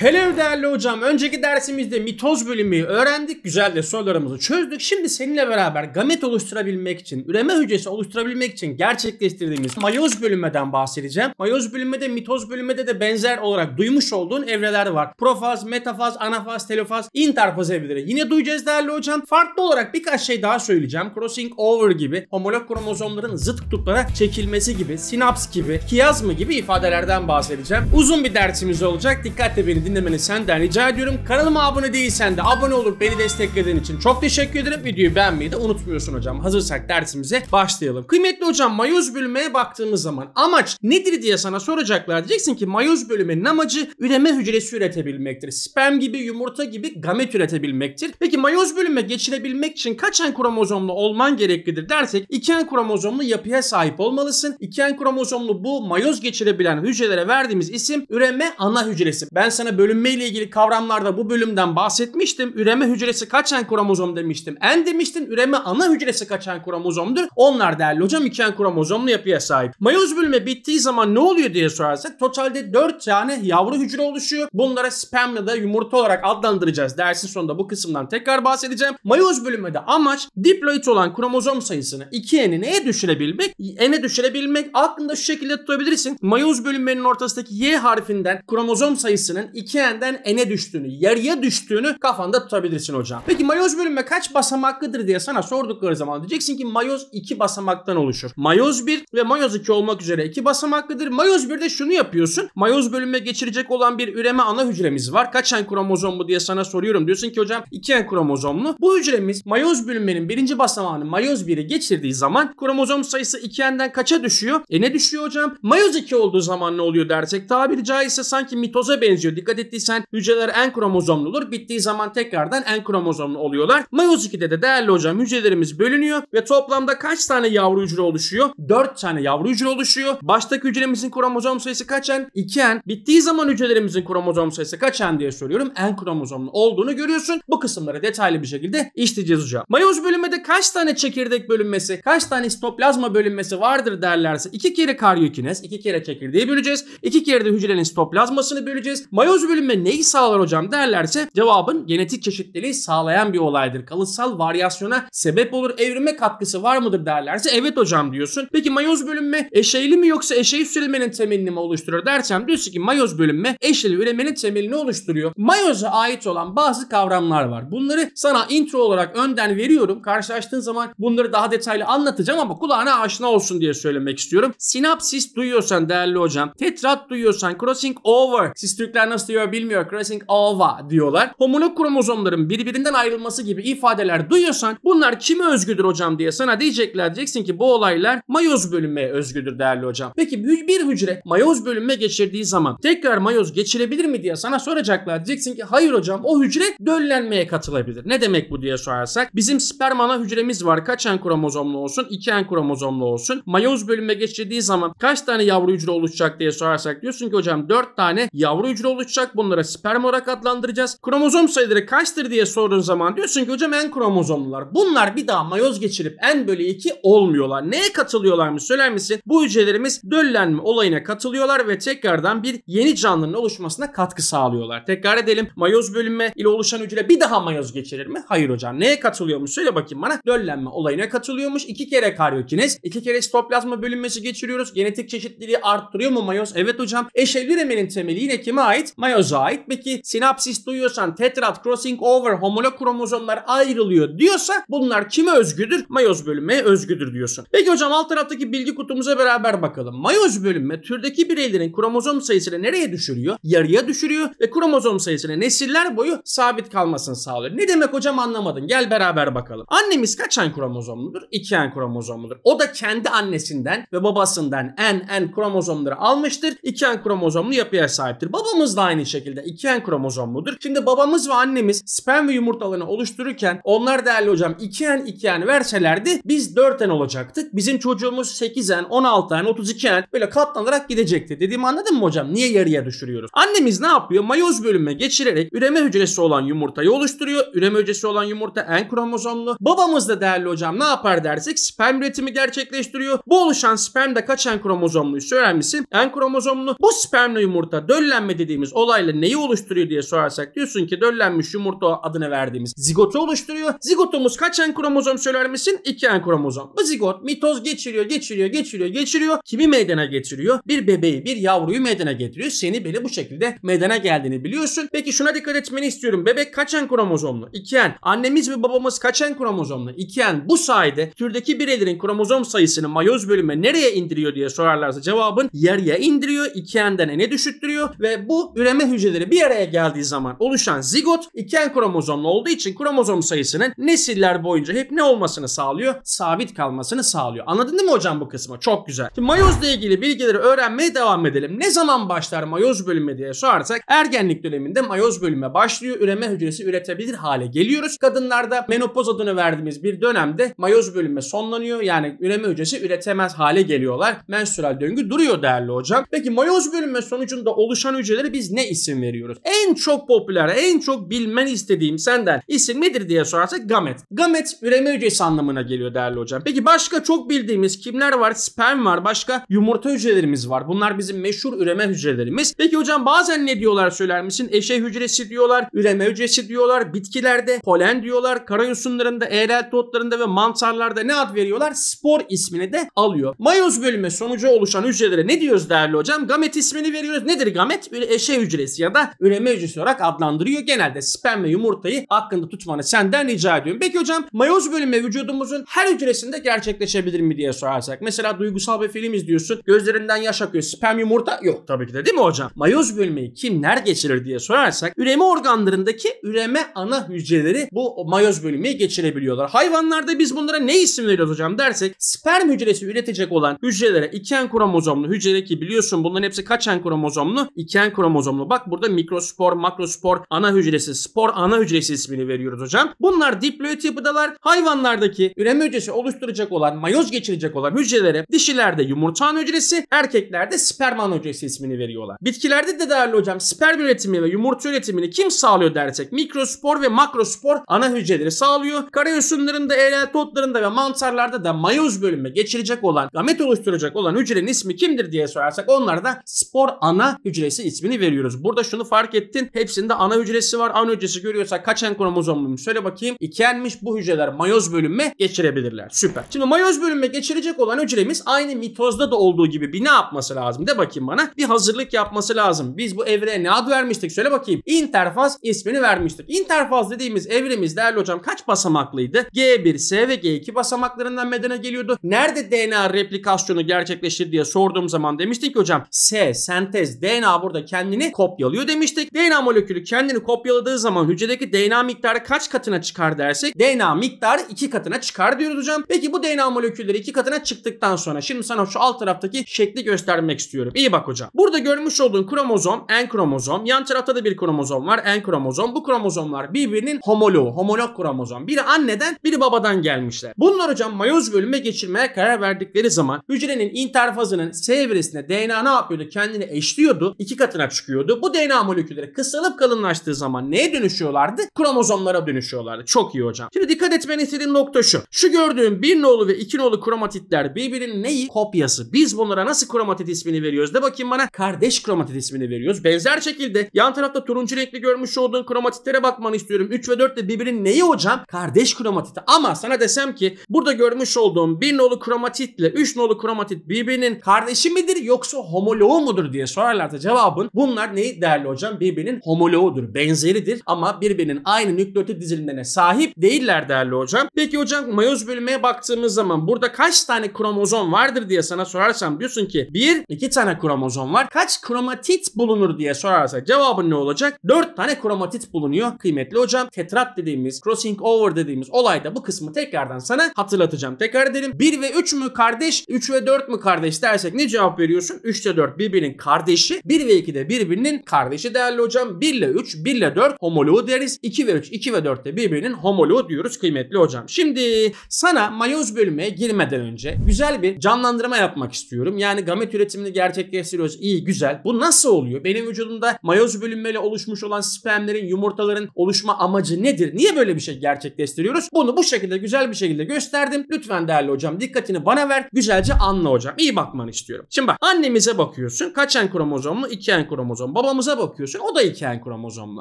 Hello değerli hocam. Önceki dersimizde mitoz bölümü öğrendik. Güzel de sorularımızı çözdük. Şimdi seninle beraber gamet oluşturabilmek için, üreme hücresi oluşturabilmek için gerçekleştirdiğimiz mayoz bölünmeden bahsedeceğim. Mayoz bölünmede, mitoz bölünmede de benzer olarak duymuş olduğun evreler var. Profaz, metafaz, anafaz, telofaz, interfaz evreleri. Yine duyacağız değerli hocam. Farklı olarak birkaç şey daha söyleyeceğim. Crossing over gibi, homolog kromozomların zıt kutuplara çekilmesi gibi, sinaps gibi, kiyazmı gibi ifadelerden bahsedeceğim. Uzun bir dersimiz olacak. Dikkatle beni dinlemeni senden rica ediyorum. Kanalıma abone değilsen de abone olup beni desteklediğin için çok teşekkür ederim. Videoyu beğenmeyi de unutmuyorsun hocam. Hazırsak dersimize başlayalım. Kıymetli hocam mayoz bölümeye baktığımız zaman amaç nedir diye sana soracaklar. Diyeceksin ki mayoz bölümünün amacı üreme hücresi üretebilmektir. Sperm gibi, yumurta gibi gamet üretebilmektir. Peki mayoz bölüme geçirebilmek için kaçen kromozomlu olman gereklidir dersek iken kromozomlu yapıya sahip olmalısın. İken kromozomlu bu mayoz geçirebilen hücrelere verdiğimiz isim üreme ana hücresi. Ben sana bölünme ile ilgili kavramlarda bu bölümden bahsetmiştim. Üreme hücresi kaçan kromozom demiştim. En demiştin. üreme ana hücresi kaçan kromozomdur. Onlar değerli hocam iken kromozomlu yapıya sahip. Mayoz bölüme bittiği zaman ne oluyor diye sorarsak totalde 4 tane yavru hücre oluşuyor. Bunlara sperm ya da yumurta olarak adlandıracağız. Dersin sonunda bu kısımdan tekrar bahsedeceğim. Mayoz bölümü de amaç diploid olan kromozom sayısını 2'ye neye düşürebilmek? N'e düşürebilmek. Aklında şu şekilde tutabilirsin. Mayoz bölümlerinin ortasındaki Y harfinden kromozom sayısının 2n'den düştüğünü, yarıya düştüğünü kafanda tutabilirsin hocam. Peki mayoz bölünme kaç basamaklıdır diye sana sordukları zaman diyeceksin ki mayoz 2 basamaktan oluşur. Mayoz 1 ve mayoz 2 olmak üzere 2 basamaklıdır. Mayoz 1'de şunu yapıyorsun. Mayoz bölünme geçirecek olan bir üreme ana hücremiz var. Kaç en kromozomlu diye sana soruyorum. Diyorsun ki hocam 2 en kromozomlu. Bu hücremiz mayoz bölünmenin birinci basamağını mayoz 1'e geçirdiği zaman kromozom sayısı 2n'den kaça düşüyor? E ne düşüyor hocam? Mayoz 2 olduğu zaman ne oluyor dersek tabiri caizse sanki mitoza benziyor. Dikkat kaydettiysen hücreler en kromozomlu olur. Bittiği zaman tekrardan en kromozomlu oluyorlar. Mayoz 2'de de değerli hocam hücrelerimiz bölünüyor ve toplamda kaç tane yavru hücre oluşuyor? 4 tane yavru hücre oluşuyor. Baştaki hücremizin kromozom sayısı kaç en? 2 en. Bittiği zaman hücrelerimizin kromozom sayısı kaç en diye soruyorum. En kromozomlu olduğunu görüyorsun. Bu kısımları detaylı bir şekilde işleyeceğiz hocam. Mayoz bölünmede kaç tane çekirdek bölünmesi, kaç tane stoplazma bölünmesi vardır derlerse iki kere karyokines, iki kere çekirdeği böleceğiz. iki kere de hücrenin stoplazmasını böleceğiz. Mayoz Kalıcı bölünme neyi sağlar hocam derlerse cevabın genetik çeşitliliği sağlayan bir olaydır. Kalıtsal varyasyona sebep olur. Evrime katkısı var mıdır derlerse evet hocam diyorsun. Peki mayoz bölünme eşeyli mi yoksa eşeği sürülmenin temelini mi oluşturur dersem diyorsun ki mayoz bölünme eşeyli üremenin temelini oluşturuyor. Mayoza ait olan bazı kavramlar var. Bunları sana intro olarak önden veriyorum. Karşılaştığın zaman bunları daha detaylı anlatacağım ama kulağına aşina olsun diye söylemek istiyorum. Sinapsis duyuyorsan değerli hocam, tetrat duyuyorsan, crossing over, siz Türkler nasıl diyor diyor bilmiyor crossing over diyorlar. Homolog kromozomların birbirinden ayrılması gibi ifadeler duyuyorsan bunlar kime özgüdür hocam diye sana diyecekler. Diyeceksin ki bu olaylar mayoz bölünmeye özgüdür değerli hocam. Peki bir hücre mayoz bölünme geçirdiği zaman tekrar mayoz geçirebilir mi diye sana soracaklar. Diyeceksin ki hayır hocam o hücre döllenmeye katılabilir. Ne demek bu diye sorarsak bizim sperm ana hücremiz var. Kaç en kromozomlu olsun? iki en kromozomlu olsun. Mayoz bölünme geçirdiği zaman kaç tane yavru hücre oluşacak diye sorarsak diyorsun ki hocam 4 tane yavru hücre oluşacak olarak bunlara sperm olarak adlandıracağız. Kromozom sayıları kaçtır diye sorduğun zaman diyorsun ki hocam en kromozomlular. Bunlar bir daha mayoz geçirip en bölü 2 olmuyorlar. Neye katılıyorlar mı söyler misin? Bu hücrelerimiz döllenme olayına katılıyorlar ve tekrardan bir yeni canlının oluşmasına katkı sağlıyorlar. Tekrar edelim. Mayoz bölünme ile oluşan hücre bir daha mayoz geçirir mi? Hayır hocam. Neye katılıyormuş? Söyle bakayım bana. Döllenme olayına katılıyormuş. İki kere karyokinez, iki kere stoplazma bölünmesi geçiriyoruz. Genetik çeşitliliği arttırıyor mu mayoz? Evet hocam. Eşevli remenin temeli yine kime ait? meioza ait. Peki sinapsis duyuyorsan tetrad crossing over homolog kromozomlar ayrılıyor diyorsa bunlar kime özgüdür? Mayoz bölünmeye özgüdür diyorsun. Peki hocam alt taraftaki bilgi kutumuza beraber bakalım. Mayoz bölünme türdeki bireylerin kromozom sayısını nereye düşürüyor? Yarıya düşürüyor ve kromozom sayısını nesiller boyu sabit kalmasını sağlıyor. Ne demek hocam anlamadın. Gel beraber bakalım. Annemiz kaç en kromozomludur? 2 en kromozomludur. O da kendi annesinden ve babasından en en kromozomları almıştır. 2 en kromozomlu yapıya sahiptir. Babamız da aynı aynı şekilde iki hen kromozomludur. Şimdi babamız ve annemiz sperm ve yumurtalarını oluştururken onlar değerli hocam iki en iki en verselerdi biz dört en olacaktık. Bizim çocuğumuz sekiz en on altı hen, otuz iki hen böyle katlanarak gidecekti. Dediğimi anladın mı hocam? Niye yarıya düşürüyoruz? Annemiz ne yapıyor? Mayoz bölünme geçirerek üreme hücresi olan yumurtayı oluşturuyor. Üreme hücresi olan yumurta en kromozomlu. Babamız da değerli hocam ne yapar dersek sperm üretimi gerçekleştiriyor. Bu oluşan sperm de kaç en kromozomluysa öğrenmişsin. En kromozomlu. Bu spermle yumurta döllenme dediğimiz olay olayla neyi oluşturuyor diye sorarsak diyorsun ki döllenmiş yumurta adını verdiğimiz zigotu oluşturuyor. Zigotumuz kaç en kromozom söyler misin? 2 en kromozom. Bu zigot mitoz geçiriyor, geçiriyor, geçiriyor, geçiriyor. Kimi meydana getiriyor? Bir bebeği, bir yavruyu meydana getiriyor. Seni bile bu şekilde meydana geldiğini biliyorsun. Peki şuna dikkat etmeni istiyorum. Bebek kaç en kromozomlu? 2 en. Annemiz ve babamız kaç en kromozomlu? 2 en. Bu sayede türdeki bireylerin kromozom sayısını mayoz bölüme nereye indiriyor diye sorarlarsa cevabın yarıya indiriyor. 2 n'den n'e düşüttürüyor ve bu üreme beslenme hücreleri bir araya geldiği zaman oluşan zigot iken kromozomlu olduğu için kromozom sayısının nesiller boyunca hep ne olmasını sağlıyor? Sabit kalmasını sağlıyor. Anladın değil mi hocam bu kısmı? Çok güzel. Şimdi mayozla ilgili bilgileri öğrenmeye devam edelim. Ne zaman başlar mayoz bölünme diye sorarsak ergenlik döneminde mayoz bölünme başlıyor. Üreme hücresi üretebilir hale geliyoruz. Kadınlarda menopoz adını verdiğimiz bir dönemde mayoz bölünme sonlanıyor. Yani üreme hücresi üretemez hale geliyorlar. Menstrual döngü duruyor değerli hocam. Peki mayoz bölünme sonucunda oluşan hücreleri biz ne isim veriyoruz? En çok popüler, en çok bilmen istediğim senden isim nedir diye sorarsak gamet. Gamet üreme hücresi anlamına geliyor değerli hocam. Peki başka çok bildiğimiz kimler var? Sperm var, başka yumurta hücrelerimiz var. Bunlar bizim meşhur üreme hücrelerimiz. Peki hocam bazen ne diyorlar söyler misin? Eşe hücresi diyorlar, üreme hücresi diyorlar, bitkilerde polen diyorlar, karayusunlarında, eğrel totlarında ve mantarlarda ne ad veriyorlar? Spor ismini de alıyor. Mayoz bölümü sonucu oluşan hücrelere ne diyoruz değerli hocam? Gamet ismini veriyoruz. Nedir gamet? Böyle eşe hücresi hücresi ya da üreme hücresi olarak adlandırıyor. Genelde sperm ve yumurtayı hakkında tutmanı senden rica ediyorum. Peki hocam mayoz bölünme vücudumuzun her hücresinde gerçekleşebilir mi diye sorarsak. Mesela duygusal bir film izliyorsun. Gözlerinden yaş akıyor. Sperm yumurta yok tabii ki de değil mi hocam? Mayoz bölünmeyi kimler geçirir diye sorarsak üreme organlarındaki üreme ana hücreleri bu mayoz bölünmeyi geçirebiliyorlar. Hayvanlarda biz bunlara ne isim veriyoruz hocam dersek sperm hücresi üretecek olan hücrelere iken kromozomlu hücre ki biliyorsun bunların hepsi kaçen kromozomlu? İken kromozomlu Bak burada mikrospor, makrospor, ana hücresi, spor ana hücresi ismini veriyoruz hocam. Bunlar diploid yapıdalar. Hayvanlardaki üreme hücresi oluşturacak olan, mayoz geçirecek olan hücrelere dişilerde yumurta ana hücresi, erkeklerde sperm ana hücresi ismini veriyorlar. Bitkilerde de değerli hocam sperm üretimi ve yumurta üretimini kim sağlıyor dersek mikrospor ve makrospor ana hücreleri sağlıyor. Karayosumlarında, elatotlarında ve mantarlarda da mayoz bölünme geçirecek olan, gamet oluşturacak olan hücrenin ismi kimdir diye sorarsak onlar da spor ana hücresi ismini veriyoruz. Burada şunu fark ettin. Hepsinde ana hücresi var. Ana hücresi görüyorsak kaçen kromozomluymuş? Söyle bakayım. 2 bu hücreler mayoz bölünme geçirebilirler. Süper. Şimdi mayoz bölünme geçirecek olan hücremiz aynı mitozda da olduğu gibi bir ne yapması lazım? De bakayım bana. Bir hazırlık yapması lazım. Biz bu evreye ne ad vermiştik? Söyle bakayım. İnterfaz ismini vermiştik. İnterfaz dediğimiz evremiz değerli hocam kaç basamaklıydı? G1, S ve G2 basamaklarından meydana geliyordu. Nerede DNA replikasyonu gerçekleşir diye sorduğum zaman demiştik ki hocam S sentez DNA burada kendini kop kopyalıyor demiştik. DNA molekülü kendini kopyaladığı zaman hücredeki DNA miktarı kaç katına çıkar dersek DNA miktarı 2 katına çıkar diyoruz hocam. Peki bu DNA molekülleri 2 katına çıktıktan sonra şimdi sana şu alt taraftaki şekli göstermek istiyorum. İyi bak hocam. Burada görmüş olduğun kromozom N kromozom. Yan tarafta da bir kromozom var N kromozom. Bu kromozomlar birbirinin homoloğu. Homolog kromozom. Biri anneden biri babadan gelmişler. Bunlar hocam mayoz bölüme geçirmeye karar verdikleri zaman hücrenin interfazının S evresine DNA ne yapıyordu? Kendini eşliyordu. 2 katına çıkıyordu oluşuyordu. Bu DNA molekülleri kısalıp kalınlaştığı zaman neye dönüşüyorlardı? Kromozomlara dönüşüyorlardı. Çok iyi hocam. Şimdi dikkat etmeni istediğim nokta şu. Şu gördüğün bir nolu ve iki nolu kromatitler birbirinin neyi? Kopyası. Biz bunlara nasıl kromatit ismini veriyoruz? De bakayım bana. Kardeş kromatit ismini veriyoruz. Benzer şekilde yan tarafta turuncu renkli görmüş olduğun kromatitlere bakmanı istiyorum. 3 ve 4 de birbirinin neyi hocam? Kardeş kromatiti. Ama sana desem ki burada görmüş olduğum bir nolu kromatitle 3 nolu kromatit birbirinin kardeşi midir yoksa homoloğu mudur diye sorarlarsa cevabın bunlar neyi değerli hocam? Birbirinin homoloğudur, benzeridir ama birbirinin aynı nükleotit dizilimlerine sahip değiller değerli hocam. Peki hocam mayoz bölmeye baktığımız zaman burada kaç tane kromozom vardır diye sana sorarsam diyorsun ki bir, iki tane kromozom var. Kaç kromatit bulunur diye sorarsa cevabın ne olacak? Dört tane kromatit bulunuyor. Kıymetli hocam tetrat dediğimiz, crossing over dediğimiz olayda bu kısmı tekrardan sana hatırlatacağım. Tekrar edelim. bir ve üç mü kardeş, Üç ve dört mü kardeş dersek ne cevap veriyorsun? Üçte dört birbirinin kardeşi, Bir ve iki de birbirinin birbirinin kardeşi değerli hocam. 1 ile 3, 1 ile 4 homoloğu deriz. 2 ve 3, 2 ve 4 de birbirinin homoloğu diyoruz kıymetli hocam. Şimdi sana mayoz bölümüne girmeden önce güzel bir canlandırma yapmak istiyorum. Yani gamet üretimini gerçekleştiriyoruz. İyi, güzel. Bu nasıl oluyor? Benim vücudumda mayoz bölünmeyle oluşmuş olan spermlerin, yumurtaların oluşma amacı nedir? Niye böyle bir şey gerçekleştiriyoruz? Bunu bu şekilde güzel bir şekilde gösterdim. Lütfen değerli hocam dikkatini bana ver. Güzelce anla hocam. İyi bakmanı istiyorum. Şimdi bak annemize bakıyorsun. Kaç en kromozom mu? 2 en kromozom. Babamıza bakıyorsun o da iki en kromozomlu.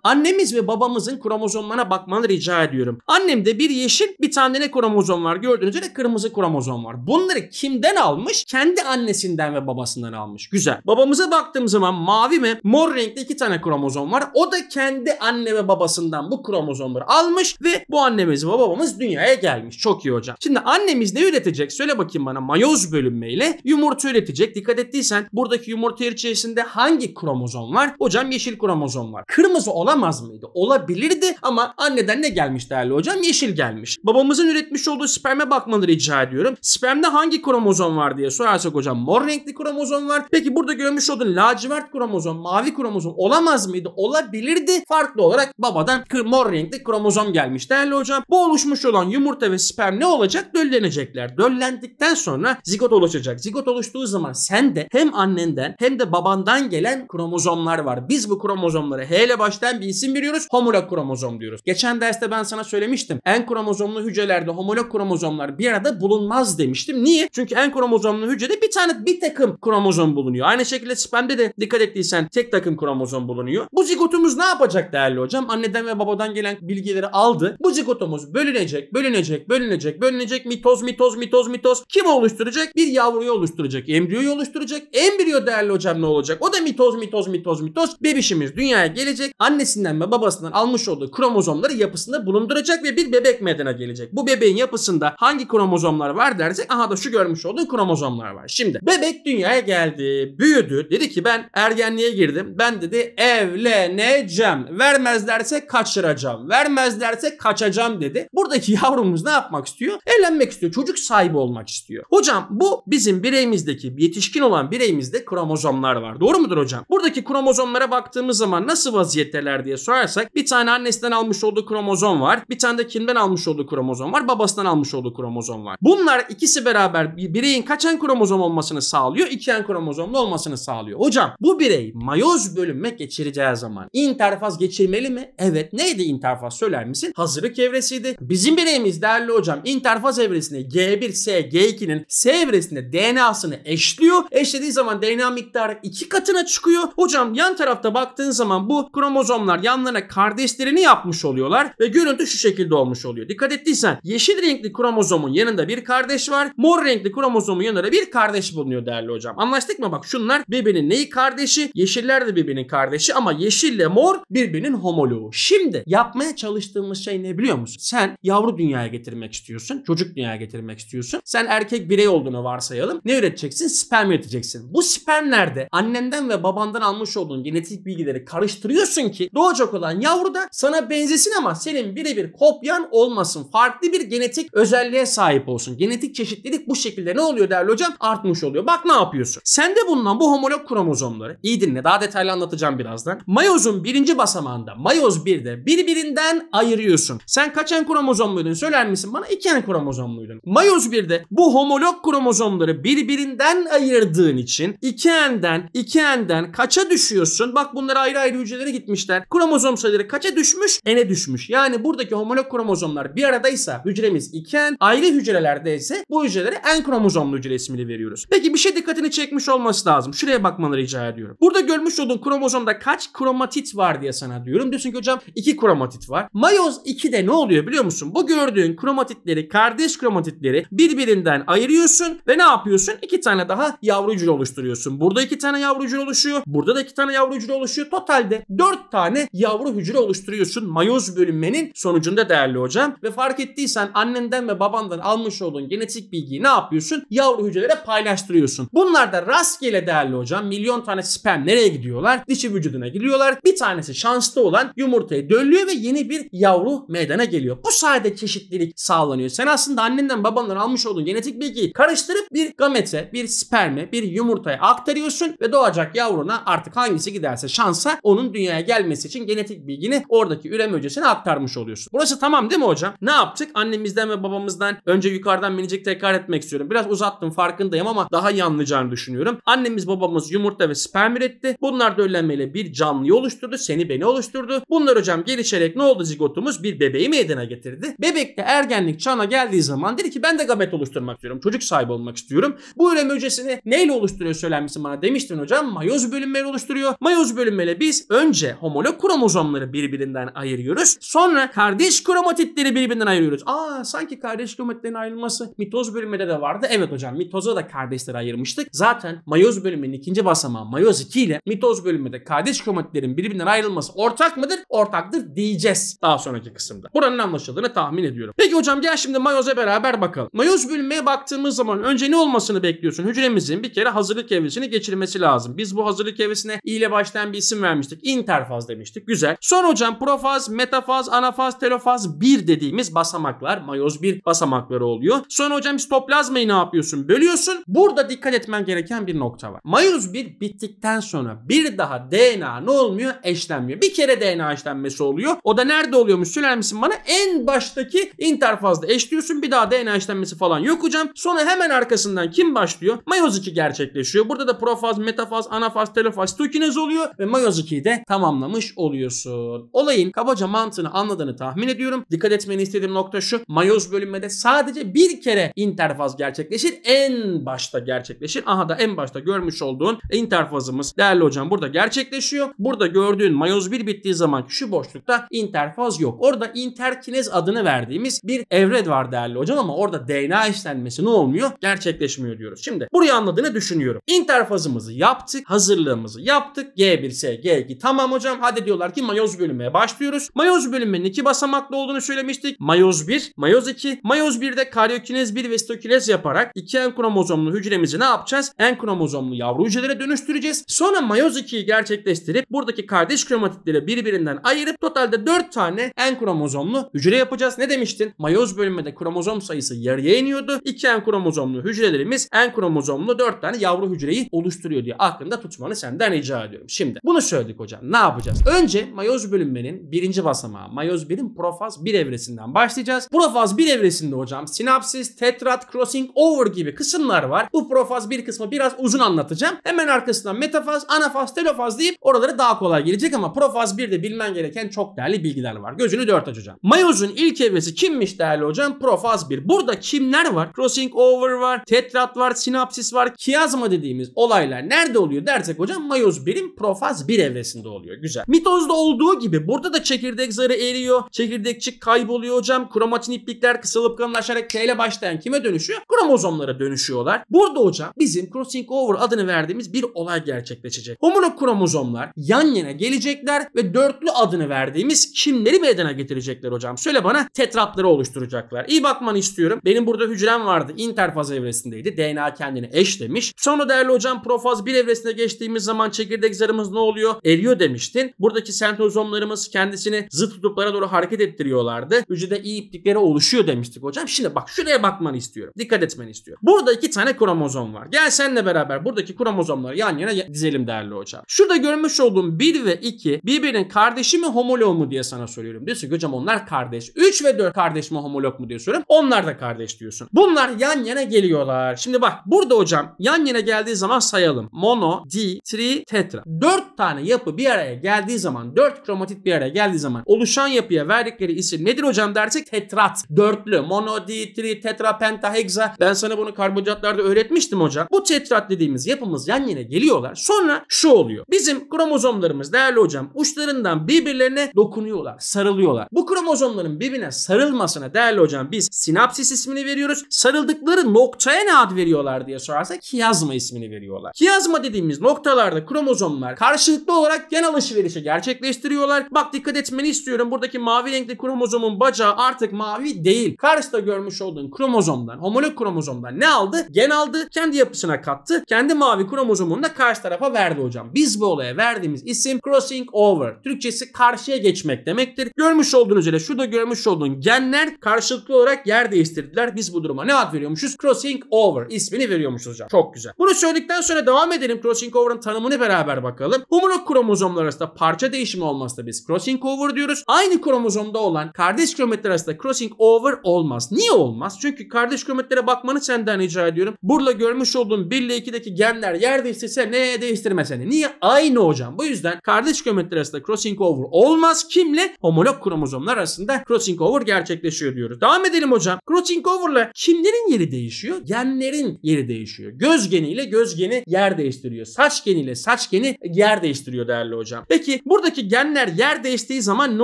Annemiz ve babamızın kromozomlarına bakmanı rica ediyorum. Annemde bir yeşil bir tane ne kromozom var gördüğünüz üzere kırmızı kromozom var. Bunları kimden almış? Kendi annesinden ve babasından almış. Güzel. Babamıza baktığım zaman mavi mi? Mor renkte iki tane kromozom var. O da kendi anne ve babasından bu kromozomları almış ve bu annemiz ve babamız dünyaya gelmiş. Çok iyi hocam. Şimdi annemiz ne üretecek? Söyle bakayım bana mayoz bölünmeyle yumurta üretecek. Dikkat ettiysen buradaki yumurta içerisinde hangi kromozom var? var? Hocam yeşil kromozom var. Kırmızı olamaz mıydı? Olabilirdi ama anneden ne gelmiş değerli hocam? Yeşil gelmiş. Babamızın üretmiş olduğu sperme bakmanı rica ediyorum. Spermde hangi kromozom var diye sorarsak hocam mor renkli kromozom var. Peki burada görmüş olduğun lacivert kromozom, mavi kromozom olamaz mıydı? Olabilirdi. Farklı olarak babadan mor renkli kromozom gelmiş değerli hocam. Bu oluşmuş olan yumurta ve sperm ne olacak? Döllenecekler. Döllendikten sonra zigot oluşacak. Zigot oluştuğu zaman sen de hem annenden hem de babandan gelen kromozomlar değer var. Biz bu kromozomlara H ile başlayan bir isim veriyoruz. Homolog kromozom diyoruz. Geçen derste ben sana söylemiştim. En kromozomlu hücrelerde homolog kromozomlar bir arada bulunmaz demiştim. Niye? Çünkü en kromozomlu hücrede bir tane bir takım kromozom bulunuyor. Aynı şekilde spermde de dikkat ettiysen tek takım kromozom bulunuyor. Bu zigotumuz ne yapacak değerli hocam? Anneden ve babadan gelen bilgileri aldı. Bu zigotumuz bölünecek, bölünecek, bölünecek, bölünecek. Mitoz, mitoz, mitoz, mitoz. Kim oluşturacak? Bir yavruyu oluşturacak. Embriyoyu oluşturacak. Embriyo değerli hocam ne olacak? O da mitoz, mitoz, mitoz, mitoz mitoz bebişimiz dünyaya gelecek. Annesinden ve babasından almış olduğu kromozomları yapısında bulunduracak ve bir bebek medena gelecek. Bu bebeğin yapısında hangi kromozomlar var dersek aha da şu görmüş olduğu kromozomlar var. Şimdi bebek dünyaya geldi, büyüdü. Dedi ki ben ergenliğe girdim. Ben dedi evleneceğim. Vermezlerse kaçıracağım. Vermezlerse kaçacağım dedi. Buradaki yavrumuz ne yapmak istiyor? Evlenmek istiyor. Çocuk sahibi olmak istiyor. Hocam bu bizim bireyimizdeki yetişkin olan bireyimizde kromozomlar var. Doğru mudur hocam? Buradaki kromozom kromozomlara baktığımız zaman nasıl vaziyetteler diye sorarsak bir tane annesinden almış olduğu kromozom var. Bir tane de kimden almış olduğu kromozom var. Babasından almış olduğu kromozom var. Bunlar ikisi beraber bir bireyin kaçan kromozom olmasını sağlıyor? İkiyen kromozomlu olmasını sağlıyor. Hocam bu birey mayoz bölünmek geçireceği zaman interfaz geçirmeli mi? Evet. Neydi interfaz söyler misin? Hazırlık evresiydi. Bizim bireyimiz değerli hocam interfaz evresinde G1S, G2'nin S evresinde DNA'sını eşliyor. Eşlediği zaman DNA miktarı iki katına çıkıyor. Hocam Yan tarafta baktığın zaman bu kromozomlar yanlarına kardeşlerini yapmış oluyorlar ve görüntü şu şekilde olmuş oluyor. Dikkat ettiysen yeşil renkli kromozomun yanında bir kardeş var. Mor renkli kromozomun yanında bir kardeş bulunuyor değerli hocam. Anlaştık mı? Bak şunlar birbirinin neyi kardeşi? Yeşiller de birbirinin kardeşi ama yeşille mor birbirinin homoloğu. Şimdi yapmaya çalıştığımız şey ne biliyor musun? Sen yavru dünyaya getirmek istiyorsun. Çocuk dünyaya getirmek istiyorsun. Sen erkek birey olduğunu varsayalım. Ne üreteceksin? Sperm üreteceksin. Bu spermlerde annenden ve babandan almış olduğun olduğun genetik bilgileri karıştırıyorsun ki doğacak olan yavru da sana benzesin ama senin birebir kopyan olmasın. Farklı bir genetik özelliğe sahip olsun. Genetik çeşitlilik bu şekilde ne oluyor değerli hocam? Artmış oluyor. Bak ne yapıyorsun? Sende bulunan bu homolog kromozomları iyi dinle daha detaylı anlatacağım birazdan. Mayozun birinci basamağında mayoz 1'de birbirinden ayırıyorsun. Sen kromozom muydun söyler misin bana? kromozom muydun. Mayoz 1'de bu homolog kromozomları birbirinden ayırdığın için iki enden iki enden kaça düşüyor? düşüyorsun. Bak bunlar ayrı ayrı hücrelere gitmişler. Kromozom sayıları kaça düşmüş? N'e düşmüş. Yani buradaki homolog kromozomlar bir aradaysa hücremiz iken ayrı hücrelerde ise bu hücrelere en kromozomlu hücre ismini veriyoruz. Peki bir şey dikkatini çekmiş olması lazım. Şuraya bakmanı rica ediyorum. Burada görmüş olduğun kromozomda kaç kromatit var diye sana diyorum. Diyorsun ki hocam 2 kromatit var. Mayoz 2'de ne oluyor biliyor musun? Bu gördüğün kromatitleri, kardeş kromatitleri birbirinden ayırıyorsun ve ne yapıyorsun? İki tane daha yavru hücre oluşturuyorsun. Burada iki tane yavru hücre oluşuyor. Burada da iki tane tane yavru hücre oluşuyor. Totalde 4 tane yavru hücre oluşturuyorsun mayoz bölünmenin sonucunda değerli hocam. Ve fark ettiysen annenden ve babandan almış olduğun genetik bilgiyi ne yapıyorsun? Yavru hücrelere paylaştırıyorsun. Bunlar da rastgele değerli hocam. Milyon tane sperm nereye gidiyorlar? Dişi vücuduna gidiyorlar. Bir tanesi şanslı olan yumurtayı döllüyor ve yeni bir yavru meydana geliyor. Bu sayede çeşitlilik sağlanıyor. Sen aslında annenden babandan almış olduğun genetik bilgiyi karıştırıp bir gamete, bir sperme, bir yumurtaya aktarıyorsun ve doğacak yavruna artık hangi hangisi giderse şansa onun dünyaya gelmesi için genetik bilgini oradaki üreme hücresine aktarmış oluyorsun. Burası tamam değil mi hocam? Ne yaptık? Annemizden ve babamızdan önce yukarıdan minicik tekrar etmek istiyorum. Biraz uzattım farkındayım ama daha iyi anlayacağını düşünüyorum. Annemiz babamız yumurta ve sperm üretti. Bunlar döllenmeyle bir canlıyı oluşturdu. Seni beni oluşturdu. Bunlar hocam gelişerek ne oldu zigotumuz? Bir bebeği meydana getirdi. Bebek de ergenlik çağına geldiği zaman dedi ki ben de gamet oluşturmak istiyorum. Çocuk sahibi olmak istiyorum. Bu üreme hücresini neyle oluşturuyor söylenmişsin bana demiştin hocam. Mayoz bölünmeyle oluşturuyor başlıyor. Mayoz bölünmeyle biz önce homolog kromozomları birbirinden ayırıyoruz. Sonra kardeş kromatitleri birbirinden ayırıyoruz. Aa sanki kardeş kromatitlerin ayrılması mitoz bölünmede de vardı. Evet hocam mitoza da kardeşleri ayırmıştık. Zaten mayoz bölümünün ikinci basamağı mayoz 2 ile mitoz bölümünde kardeş kromatitlerin birbirinden ayrılması ortak mıdır? Ortaktır diyeceğiz daha sonraki kısımda. Buranın anlaşıldığını tahmin ediyorum. Peki hocam gel şimdi mayoza beraber bakalım. Mayoz bölünmeye baktığımız zaman önce ne olmasını bekliyorsun? Hücremizin bir kere hazırlık evresini geçirmesi lazım. Biz bu hazırlık evresine iyi ile başlayan bir isim vermiştik. Interfaz demiştik. Güzel. Son hocam profaz, metafaz, anafaz, telofaz 1 dediğimiz basamaklar. Mayoz 1 basamakları oluyor. Son hocam stoplazmayı ne yapıyorsun? Bölüyorsun. Burada dikkat etmen gereken bir nokta var. Mayoz 1 bittikten sonra bir daha DNA ne olmuyor? Eşlenmiyor. Bir kere DNA eşlenmesi oluyor. O da nerede oluyormuş söyler misin bana? En baştaki interfazda eşliyorsun. Bir daha DNA eşlenmesi falan yok hocam. Sonra hemen arkasından kim başlıyor? Mayoz 2 gerçekleşiyor. Burada da profaz, metafaz, anafaz, telofaz, stokine çerez oluyor ve Mayozuki'yi de tamamlamış oluyorsun. Olayın kabaca mantığını anladığını tahmin ediyorum. Dikkat etmeni istediğim nokta şu. Mayoz bölünmede sadece bir kere interfaz gerçekleşir. En başta gerçekleşir. Aha da en başta görmüş olduğun interfazımız değerli hocam burada gerçekleşiyor. Burada gördüğün mayoz 1 bittiği zaman şu boşlukta interfaz yok. Orada interkinez adını verdiğimiz bir evre var değerli hocam ama orada DNA işlenmesi ne olmuyor? Gerçekleşmiyor diyoruz. Şimdi burayı anladığını düşünüyorum. İnterfazımızı yaptık, hazırlığımızı yaptık yaptık. G1S, G2 tamam hocam hadi diyorlar ki mayoz bölünmeye başlıyoruz. Mayoz bölünmenin iki basamaklı olduğunu söylemiştik. Mayoz 1, mayoz 2. Mayoz 1'de karyokinez 1 ve stokinez yaparak iki en kromozomlu hücremizi ne yapacağız? En kromozomlu yavru hücrelere dönüştüreceğiz. Sonra mayoz 2'yi gerçekleştirip buradaki kardeş kromatitleri birbirinden ayırıp totalde 4 tane en kromozomlu hücre yapacağız. Ne demiştin? Mayoz bölünmede kromozom sayısı yarıya iniyordu. İki en kromozomlu hücrelerimiz en kromozomlu 4 tane yavru hücreyi oluşturuyor diye aklında tutmanı senden rica rica ediyorum. Şimdi bunu söyledik hocam. Ne yapacağız? Önce mayoz bölünmenin birinci basamağı mayoz 1'in profaz 1 evresinden başlayacağız. Profaz 1 evresinde hocam sinapsis, tetrat, crossing over gibi kısımlar var. Bu profaz 1 kısmı biraz uzun anlatacağım. Hemen arkasından metafaz, anafaz, telofaz deyip oralara daha kolay gelecek ama profaz 1'de bilmen gereken çok değerli bilgiler var. Gözünü dört aç hocam. Mayozun ilk evresi kimmiş değerli hocam? Profaz 1. Burada kimler var? Crossing over var, tetrat var, sinapsis var, kiyazma dediğimiz olaylar nerede oluyor dersek hocam mayoz birim profaz bir evresinde oluyor. Güzel. Mitozda olduğu gibi burada da çekirdek zarı eriyor. Çekirdekçik kayboluyor hocam. Kromatin iplikler kısalıp kalınlaşarak T ile başlayan kime dönüşüyor? Kromozomlara dönüşüyorlar. Burada hocam bizim crossing over adını verdiğimiz bir olay gerçekleşecek. Homolog kromozomlar yan yana gelecekler ve dörtlü adını verdiğimiz kimleri meydana getirecekler hocam? Söyle bana tetrapları oluşturacaklar. İyi bakmanı istiyorum. Benim burada hücrem vardı. Interfaz evresindeydi. DNA kendini eşlemiş. Sonra değerli hocam profaz bir evresine geçtiğimiz zaman çekirdek çekirdek ne oluyor? Eriyor demiştin. Buradaki sentozomlarımız kendisini zıt tutuplara doğru hareket ettiriyorlardı. Hücrede iyi iplikleri oluşuyor demiştik hocam. Şimdi bak şuraya bakmanı istiyorum. Dikkat etmeni istiyorum. Burada iki tane kromozom var. Gel senle beraber buradaki kromozomları yan yana dizelim değerli hocam. Şurada görmüş olduğum 1 ve 2 birbirinin kardeşi mi homolog mu diye sana soruyorum. Diyorsun ki hocam onlar kardeş. 3 ve 4 kardeş mi homolog mu diye soruyorum. Onlar da kardeş diyorsun. Bunlar yan yana geliyorlar. Şimdi bak burada hocam yan yana geldiği zaman sayalım. Mono, di, tri, tet penetra. 4 tane yapı bir araya geldiği zaman 4 kromatit bir araya geldiği zaman oluşan yapıya verdikleri isim nedir hocam dersek tetrat. Dörtlü. Mono, di, tri, tetra, penta, hexa. Ben sana bunu karbonhidratlarda öğretmiştim hocam. Bu tetrat dediğimiz yapımız yan yana geliyorlar. Sonra şu oluyor. Bizim kromozomlarımız değerli hocam uçlarından birbirlerine dokunuyorlar. Sarılıyorlar. Bu kromozomların birbirine sarılmasına değerli hocam biz sinapsis ismini veriyoruz. Sarıldıkları noktaya ne ad veriyorlar diye sorarsak kiyazma ismini veriyorlar. Kiyazma dediğimiz noktalarda kromozom kromozomlar karşılıklı olarak gen alışverişi gerçekleştiriyorlar. Bak dikkat etmeni istiyorum. Buradaki mavi renkli kromozomun bacağı artık mavi değil. Karşıda görmüş olduğun kromozomdan, homolog kromozomdan ne aldı? Gen aldı. Kendi yapısına kattı. Kendi mavi kromozomunu da karşı tarafa verdi hocam. Biz bu olaya verdiğimiz isim crossing over. Türkçesi karşıya geçmek demektir. Görmüş olduğunuz üzere şurada görmüş olduğun genler karşılıklı olarak yer değiştirdiler. Biz bu duruma ne ad veriyormuşuz? Crossing over ismini veriyormuşuz hocam. Çok güzel. Bunu söyledikten sonra devam edelim. Crossing over'ın tanımını beraber beraber bakalım. Homolog kromozomlar arasında parça değişimi olmaz da biz crossing over diyoruz. Aynı kromozomda olan kardeş kromatlar arasında crossing over olmaz. Niye olmaz? Çünkü kardeş kromatlere bakmanı senden rica ediyorum. Burada görmüş olduğun 1 ile 2'deki genler yer değiştirse neye değiştirme seni. Niye? Aynı hocam. Bu yüzden kardeş kromatlar arasında crossing over olmaz. Kimle? Homolog kromozomlar arasında crossing over gerçekleşiyor diyoruz. Devam edelim hocam. Crossing over'la kimlerin yeri değişiyor? Genlerin yeri değişiyor. Göz geniyle göz geni yer değiştiriyor. Saç geniyle saç geni geni yer değiştiriyor değerli hocam. Peki buradaki genler yer değiştiği zaman ne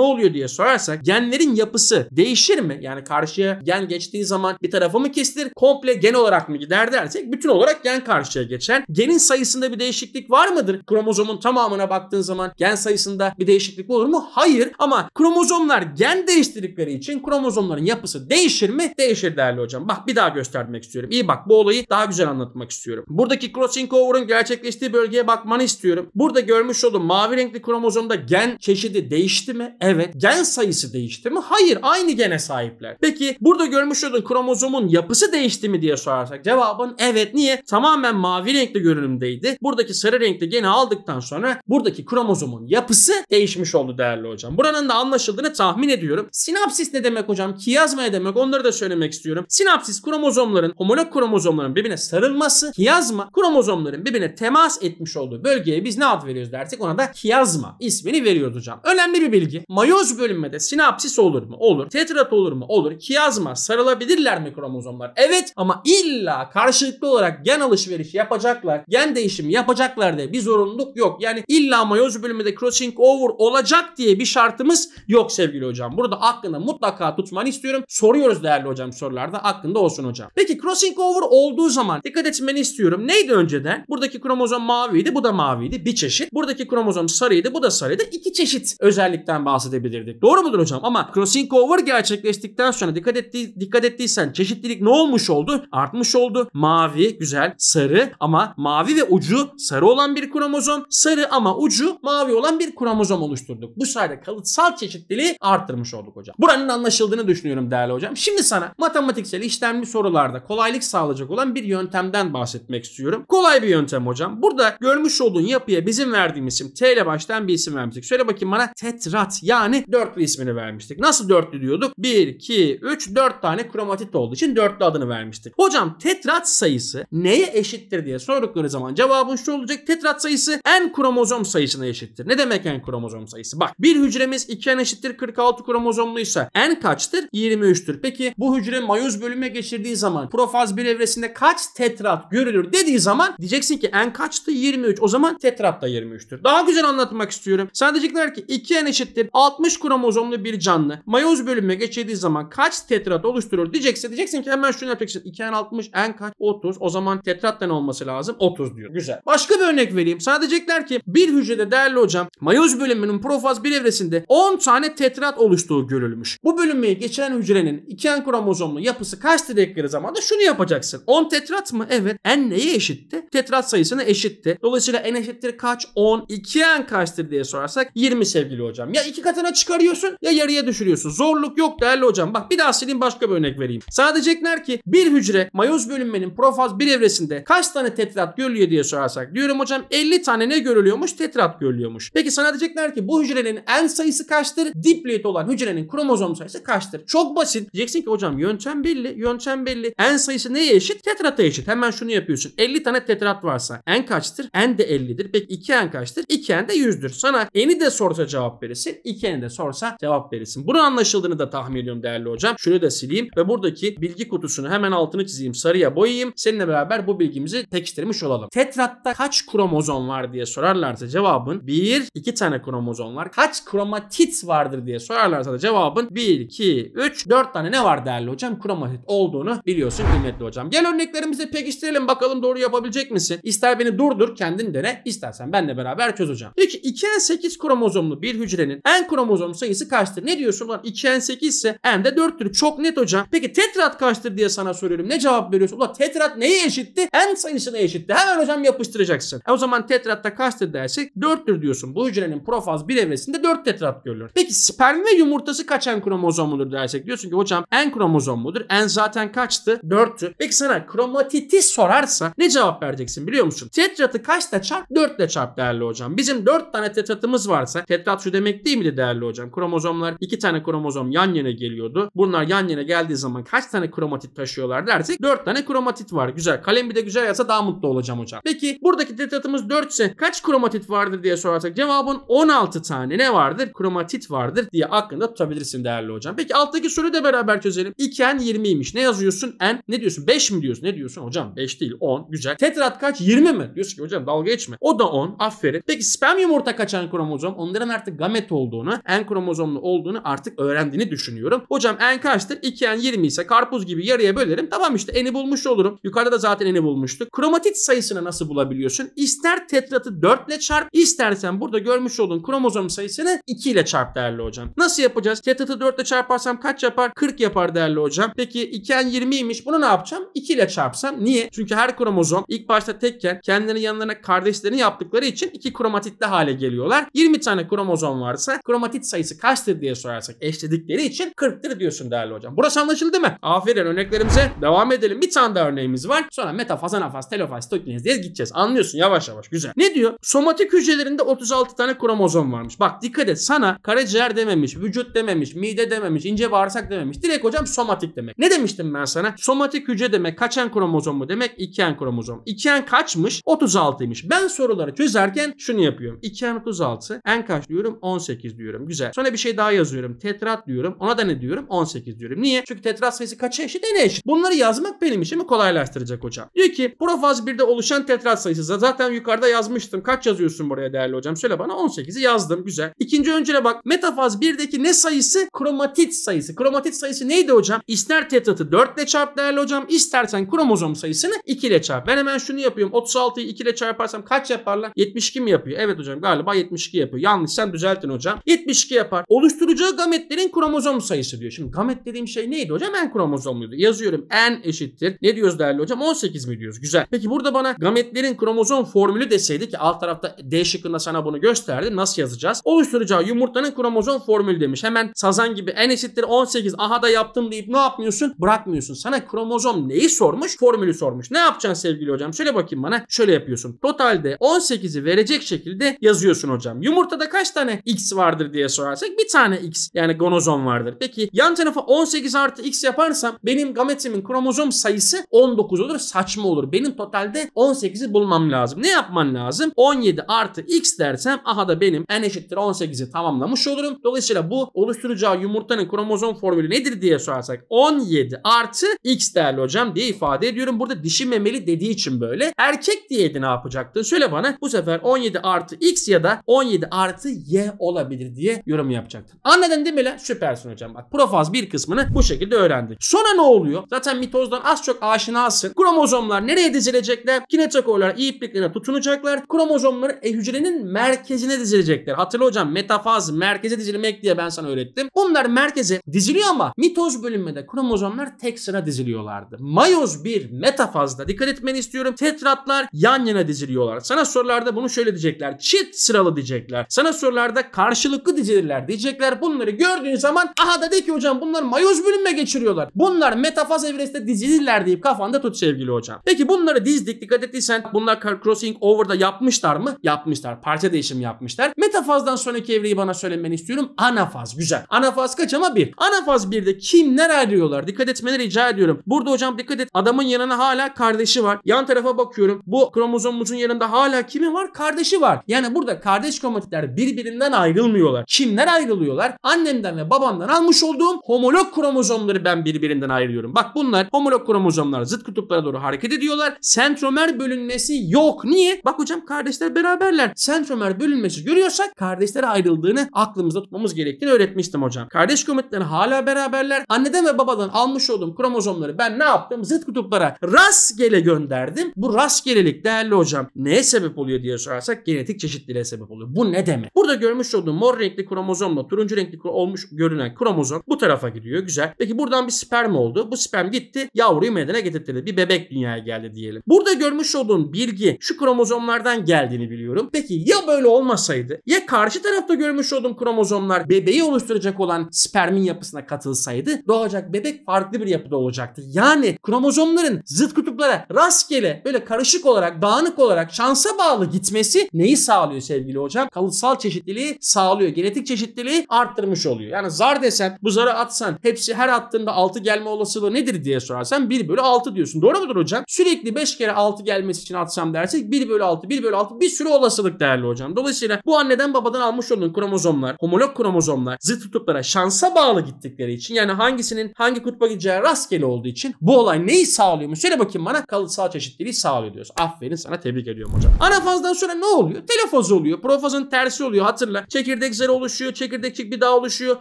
oluyor diye sorarsak genlerin yapısı değişir mi? Yani karşıya gen geçtiği zaman bir tarafı mı kesilir? Komple gen olarak mı gider dersek bütün olarak gen karşıya geçer. Genin sayısında bir değişiklik var mıdır? Kromozomun tamamına baktığın zaman gen sayısında bir değişiklik olur mu? Hayır ama kromozomlar gen değiştirdikleri için kromozomların yapısı değişir mi? Değişir değerli hocam. Bak bir daha göstermek istiyorum. İyi bak bu olayı daha güzel anlatmak istiyorum. Buradaki crossing over'ın gerçekleştiği bölgeye bakmanı istiyorum istiyorum. Burada görmüş olduğum mavi renkli kromozomda gen çeşidi değişti mi? Evet. Gen sayısı değişti mi? Hayır. Aynı gene sahipler. Peki burada görmüş olduğum kromozomun yapısı değişti mi diye sorarsak cevabın evet. Niye? Tamamen mavi renkli görünümdeydi. Buradaki sarı renkli geni aldıktan sonra buradaki kromozomun yapısı değişmiş oldu değerli hocam. Buranın da anlaşıldığını tahmin ediyorum. Sinapsis ne demek hocam? Kiyazma ne demek? Onları da söylemek istiyorum. Sinapsis kromozomların, homolog kromozomların birbirine sarılması, kiyazma kromozomların birbirine temas etmiş olduğu bölge bölgeye biz ne ad veriyoruz dersek ona da kiyazma ismini veriyoruz hocam. Önemli bir bilgi. Mayoz bölünmede sinapsis olur mu? Olur. Tetrat olur mu? Olur. Kiyazma sarılabilirler mi kromozomlar? Evet ama illa karşılıklı olarak gen alışverişi yapacaklar, gen değişimi yapacaklar diye bir zorunluluk yok. Yani illa mayoz bölünmede crossing over olacak diye bir şartımız yok sevgili hocam. Burada aklında mutlaka tutmanı istiyorum. Soruyoruz değerli hocam sorularda. Aklında olsun hocam. Peki crossing over olduğu zaman dikkat etmeni istiyorum. Neydi önceden? Buradaki kromozom maviydi. Bu da mavi maviydi bir çeşit. Buradaki kromozom sarıydı bu da sarıydı. İki çeşit özellikten bahsedebilirdik. Doğru mudur hocam? Ama crossing over gerçekleştikten sonra dikkat, etti, dikkat ettiysen çeşitlilik ne olmuş oldu? Artmış oldu. Mavi güzel sarı ama mavi ve ucu sarı olan bir kromozom. Sarı ama ucu mavi olan bir kromozom oluşturduk. Bu sayede kalıtsal çeşitliliği arttırmış olduk hocam. Buranın anlaşıldığını düşünüyorum değerli hocam. Şimdi sana matematiksel işlemli sorularda kolaylık sağlayacak olan bir yöntemden bahsetmek istiyorum. Kolay bir yöntem hocam. Burada görmüş olduğun yapıya bizim verdiğimiz isim T ile baştan bir isim vermiştik. Söyle bakayım bana tetrat yani dörtlü ismini vermiştik. Nasıl dörtlü diyorduk? 1, 2, 3, 4 tane kromatit olduğu için dörtlü adını vermiştik. Hocam tetrat sayısı neye eşittir diye sordukları zaman cevabın şu olacak. Tetrat sayısı en kromozom sayısına eşittir. Ne demek en kromozom sayısı? Bak bir hücremiz 2 en eşittir 46 kromozomluysa en kaçtır? 23'tür. Peki bu hücre mayoz bölüme geçirdiği zaman profaz bir evresinde kaç tetrat görülür dediği zaman diyeceksin ki en kaçtı? 23. O zaman zaman tetrat da 23'tür. Daha güzel anlatmak istiyorum. Sadecikler ki 2 en eşittir 60 kromozomlu bir canlı mayoz bölünme geçirdiği zaman kaç tetrat oluşturur diyecekse diyeceksin ki hemen şunu yapacaksın. 2 en 60 en kaç? 30. O zaman tetrattan olması lazım. 30 diyor. Güzel. Başka bir örnek vereyim. Sadecikler ki bir hücrede değerli hocam mayoz bölünmenin profaz bir evresinde 10 tane tetrat oluştuğu görülmüş. Bu bölünmeyi geçen hücrenin 2 en kromozomlu yapısı kaç dedikleri zaman da şunu yapacaksın. 10 tetrat mı? Evet. en neye eşitti? Tetrat sayısına eşitti. Dolayısıyla en eşittir kaç? 10. 2n kaçtır diye sorarsak 20 sevgili hocam. Ya iki katına çıkarıyorsun ya yarıya düşürüyorsun. Zorluk yok değerli hocam. Bak bir daha sileyim başka bir örnek vereyim. Sana diyecekler ki bir hücre mayoz bölünmenin profaz bir evresinde kaç tane tetrat görülüyor diye sorarsak. Diyorum hocam 50 tane ne görülüyormuş? Tetrat görülüyormuş. Peki sana diyecekler ki bu hücrenin en sayısı kaçtır? Diploid olan hücrenin kromozom sayısı kaçtır? Çok basit. Diyeceksin ki hocam yöntem belli. Yöntem belli. En sayısı neye eşit? Tetrata eşit. Hemen şunu yapıyorsun. 50 tane tetrat varsa en kaçtır? En de 50 2'dir. Peki 2 kaçtır? 2n de 100'dür. Sana eni de sorsa cevap verirsin. 2n'i de sorsa cevap verirsin. Bunu anlaşıldığını da tahmin ediyorum değerli hocam. Şunu da sileyim ve buradaki bilgi kutusunu hemen altını çizeyim. Sarıya boyayayım. Seninle beraber bu bilgimizi pekiştirmiş olalım. Tetratta kaç kromozom var diye sorarlarsa cevabın 1, 2 tane kromozom var. Kaç kromatit vardır diye sorarlarsa da cevabın 1, 2, 3, 4 tane ne var değerli hocam? Kromatit olduğunu biliyorsun kıymetli hocam. Gel örneklerimizi pekiştirelim bakalım doğru yapabilecek misin? İster beni durdur kendin dene İstersen benle beraber çözeceğim. Peki 2N8 kromozomlu bir hücrenin en kromozom sayısı kaçtır? Ne diyorsun ulan 2N8 ise N de 4'tür. Çok net hocam. Peki tetrat kaçtır diye sana soruyorum. Ne cevap veriyorsun? Ulan tetrat neye eşitti? N sayısına eşitti. Hemen hocam yapıştıracaksın. E o zaman tetratta kaçtır dersek 4'tür diyorsun. Bu hücrenin profaz bir evresinde 4 tetrat görülür. Peki sperm ve yumurtası kaç N kromozomludur dersek diyorsun ki hocam N kromozomludur. N zaten kaçtı? 4'tü. Peki sana kromatiti sorarsa ne cevap vereceksin biliyor musun? Tetratı kaçta çarp? 4 ile çarp değerli hocam. Bizim 4 tane tetratımız varsa tetrat şu demek değil miydi değerli hocam? Kromozomlar 2 tane kromozom yan yana geliyordu. Bunlar yan yana geldiği zaman kaç tane kromatit taşıyorlar dersek 4 tane kromatit var. Güzel. Kalem bir de güzel yazsa daha mutlu olacağım hocam. Peki buradaki tetratımız 4 ise kaç kromatit vardır diye sorarsak cevabın 16 tane ne vardır? Kromatit vardır diye aklında tutabilirsin değerli hocam. Peki alttaki soruyu da beraber çözelim. 2n 20'ymiş. Ne yazıyorsun? n ne diyorsun? 5 mi diyorsun? Ne diyorsun? Hocam 5 değil 10. Güzel. Tetrat kaç? 20 mi? Diyorsun ki hocam dalga geçme mi? O da 10. Aferin. Peki sperm yumurta kaçan kromozom onların artık gamet olduğunu, en kromozomlu olduğunu artık öğrendiğini düşünüyorum. Hocam en kaçtır? 2n 20 ise karpuz gibi yarıya bölerim. Tamam işte eni bulmuş olurum. Yukarıda da zaten eni bulmuştuk. Kromatit sayısını nasıl bulabiliyorsun? İster tetratı 4 ile çarp, istersen burada görmüş olduğun kromozom sayısını 2 ile çarp değerli hocam. Nasıl yapacağız? Tetratı 4 ile çarparsam kaç yapar? 40 yapar değerli hocam. Peki 2n 20'ymiş. Bunu ne yapacağım? 2 ile çarpsam. Niye? Çünkü her kromozom ilk başta tekken kendilerinin yanlarına kardeş proseslerini yaptıkları için iki kromatitli hale geliyorlar. 20 tane kromozom varsa kromatit sayısı kaçtır diye sorarsak eşledikleri için 40'tır diyorsun değerli hocam. Burası anlaşıldı mı? Aferin örneklerimize devam edelim. Bir tane daha örneğimiz var. Sonra metafaz, anafaz, telofaz, tokinez diye gideceğiz. Anlıyorsun yavaş yavaş güzel. Ne diyor? Somatik hücrelerinde 36 tane kromozom varmış. Bak dikkat et sana karaciğer dememiş, vücut dememiş, mide dememiş, ince bağırsak dememiş. Direkt hocam somatik demek. Ne demiştim ben sana? Somatik hücre demek kaçen kromozom mu demek? 2 kromozom. 2 kaçmış? 36'ymış. Ben soruları çözerken şunu yapıyorum. 2 n 36 n kaç diyorum? 18 diyorum. Güzel. Sonra bir şey daha yazıyorum. Tetrat diyorum. Ona da ne diyorum? 18 diyorum. Niye? Çünkü tetrat sayısı kaça eşit? N'e eşit. Bunları yazmak benim işimi kolaylaştıracak hocam. Diyor ki profaz 1'de oluşan tetrat sayısı. Zaten yukarıda yazmıştım. Kaç yazıyorsun buraya değerli hocam? Söyle bana. 18'i yazdım. Güzel. İkinci öncüle bak. Metafaz 1'deki ne sayısı? Kromatit sayısı. Kromatit sayısı neydi hocam? İster tetratı 4 ile çarp değerli hocam. İstersen kromozom sayısını 2 ile çarp. Ben hemen şunu yapıyorum. 36'yı 2 ile çarparsam kaç Kaç yaparlar? 72 mi yapıyor? Evet hocam galiba 72 yapıyor. Yanlışsam düzeltin hocam. 72 yapar. Oluşturacağı gametlerin kromozom sayısı diyor. Şimdi gamet dediğim şey neydi hocam? En kromozom muydu? Yazıyorum en eşittir. Ne diyoruz değerli hocam? 18 mi diyoruz? Güzel. Peki burada bana gametlerin kromozom formülü deseydi ki alt tarafta D şıkkında sana bunu gösterdi. Nasıl yazacağız? Oluşturacağı yumurtanın kromozom formülü demiş. Hemen sazan gibi en eşittir 18 aha da yaptım deyip ne yapmıyorsun? Bırakmıyorsun. Sana kromozom neyi sormuş? Formülü sormuş. Ne yapacaksın sevgili hocam? Şöyle bakayım bana. Şöyle yapıyorsun. Totalde değerleri 18'i verecek şekilde yazıyorsun hocam. Yumurtada kaç tane x vardır diye sorarsak bir tane x yani gonozom vardır. Peki yan tarafa 18 artı x yaparsam benim gametimin kromozom sayısı 19 olur. Saçma olur. Benim totalde 18'i bulmam lazım. Ne yapman lazım? 17 artı x dersem aha da benim n eşittir 18'i tamamlamış olurum. Dolayısıyla bu oluşturacağı yumurtanın kromozom formülü nedir diye sorarsak 17 artı x değerli hocam diye ifade ediyorum. Burada dişi memeli dediği için böyle. Erkek diye ne yapacaktı? Söyle Söyle bana bu sefer 17 artı x ya da 17 artı y olabilir diye yorum yapacaktın. Anladın değil mi lan? Süpersin hocam. Bak profaz bir kısmını bu şekilde öğrendik. Sonra ne oluyor? Zaten mitozdan az çok aşinasın. Kromozomlar nereye dizilecekler? Kinetokorlar iyi ipliklerine tutunacaklar. Kromozomları e, hücrenin merkezine dizilecekler. Hatırla hocam metafaz merkeze dizilmek diye ben sana öğrettim. Bunlar merkeze diziliyor ama mitoz bölünmede kromozomlar tek sıra diziliyorlardı. Mayoz bir metafazda dikkat etmeni istiyorum. Tetratlar yan yana diziliyorlar. Sana sorularda bunu şöyle diyecekler. Çift sıralı diyecekler. Sana sorularda karşılıklı diziler diyecekler. Bunları gördüğün zaman aha da de ki hocam bunlar mayoz bölünme geçiriyorlar. Bunlar metafaz evreste dizilirler deyip kafanda tut sevgili hocam. Peki bunları dizdik dikkat ettiysen bunlar crossing over'da yapmışlar mı? Yapmışlar. Parça değişim yapmışlar. Metafazdan sonraki evreyi bana söylemeni istiyorum. Anafaz güzel. Anafaz kaç ama bir. Anafaz 1'de kimler arıyorlar? Dikkat etmeleri rica ediyorum. Burada hocam dikkat et adamın yanına hala kardeşi var. Yan tarafa bakıyorum. Bu kromozomumuzun yanında hala hala kimi var? Kardeşi var. Yani burada kardeş kromatitler birbirinden ayrılmıyorlar. Kimler ayrılıyorlar? Annemden ve babamdan almış olduğum homolog kromozomları ben birbirinden ayrılıyorum. Bak bunlar homolog kromozomlar zıt kutuplara doğru hareket ediyorlar. Sentromer bölünmesi yok. Niye? Bak hocam kardeşler beraberler. Sentromer bölünmesi görüyorsak kardeşlere ayrıldığını aklımızda tutmamız gerektiğini öğretmiştim hocam. Kardeş kromatitler hala beraberler. Anneden ve babadan almış olduğum kromozomları ben ne yaptım? Zıt kutuplara rastgele gönderdim. Bu rastgelelik değerli hocam neye sebep oluyor diye sorarsak genetik çeşitliliğe sebep oluyor. Bu ne demek? Burada görmüş olduğum mor renkli kromozomla turuncu renkli olmuş görünen kromozom bu tarafa gidiyor. Güzel. Peki buradan bir sperm oldu. Bu sperm gitti. Yavruyu meydana getirdi. Bir bebek dünyaya geldi diyelim. Burada görmüş olduğum bilgi şu kromozomlardan geldiğini biliyorum. Peki ya böyle olmasaydı? Ya karşı tarafta görmüş olduğum kromozomlar bebeği oluşturacak olan spermin yapısına katılsaydı doğacak bebek farklı bir yapıda olacaktı. Yani kromozomların zıt kutuplara rastgele böyle karışık olarak, dağınık olarak, şans şansa bağlı gitmesi neyi sağlıyor sevgili hocam? Kalıtsal çeşitliliği sağlıyor. Genetik çeşitliliği arttırmış oluyor. Yani zar desem bu zarı atsan hepsi her attığında 6 gelme olasılığı nedir diye sorarsan 1 bölü 6 diyorsun. Doğru mudur hocam? Sürekli 5 kere 6 gelmesi için atsam dersek 1 bölü 6, 1 bölü 6 bir sürü olasılık değerli hocam. Dolayısıyla bu anneden babadan almış olduğun kromozomlar, homolog kromozomlar zıt kutuplara şansa bağlı gittikleri için yani hangisinin hangi kutba gideceği rastgele olduğu için bu olay neyi sağlıyor mu? Söyle bakayım bana kalıtsal çeşitliliği sağlıyor diyoruz. Aferin sana tebrik ediyorum hocam olunca. Anafazdan sonra ne oluyor? Telofaz oluyor. Profazın tersi oluyor hatırla. Çekirdek zarı oluşuyor. Çekirdekçik bir daha oluşuyor.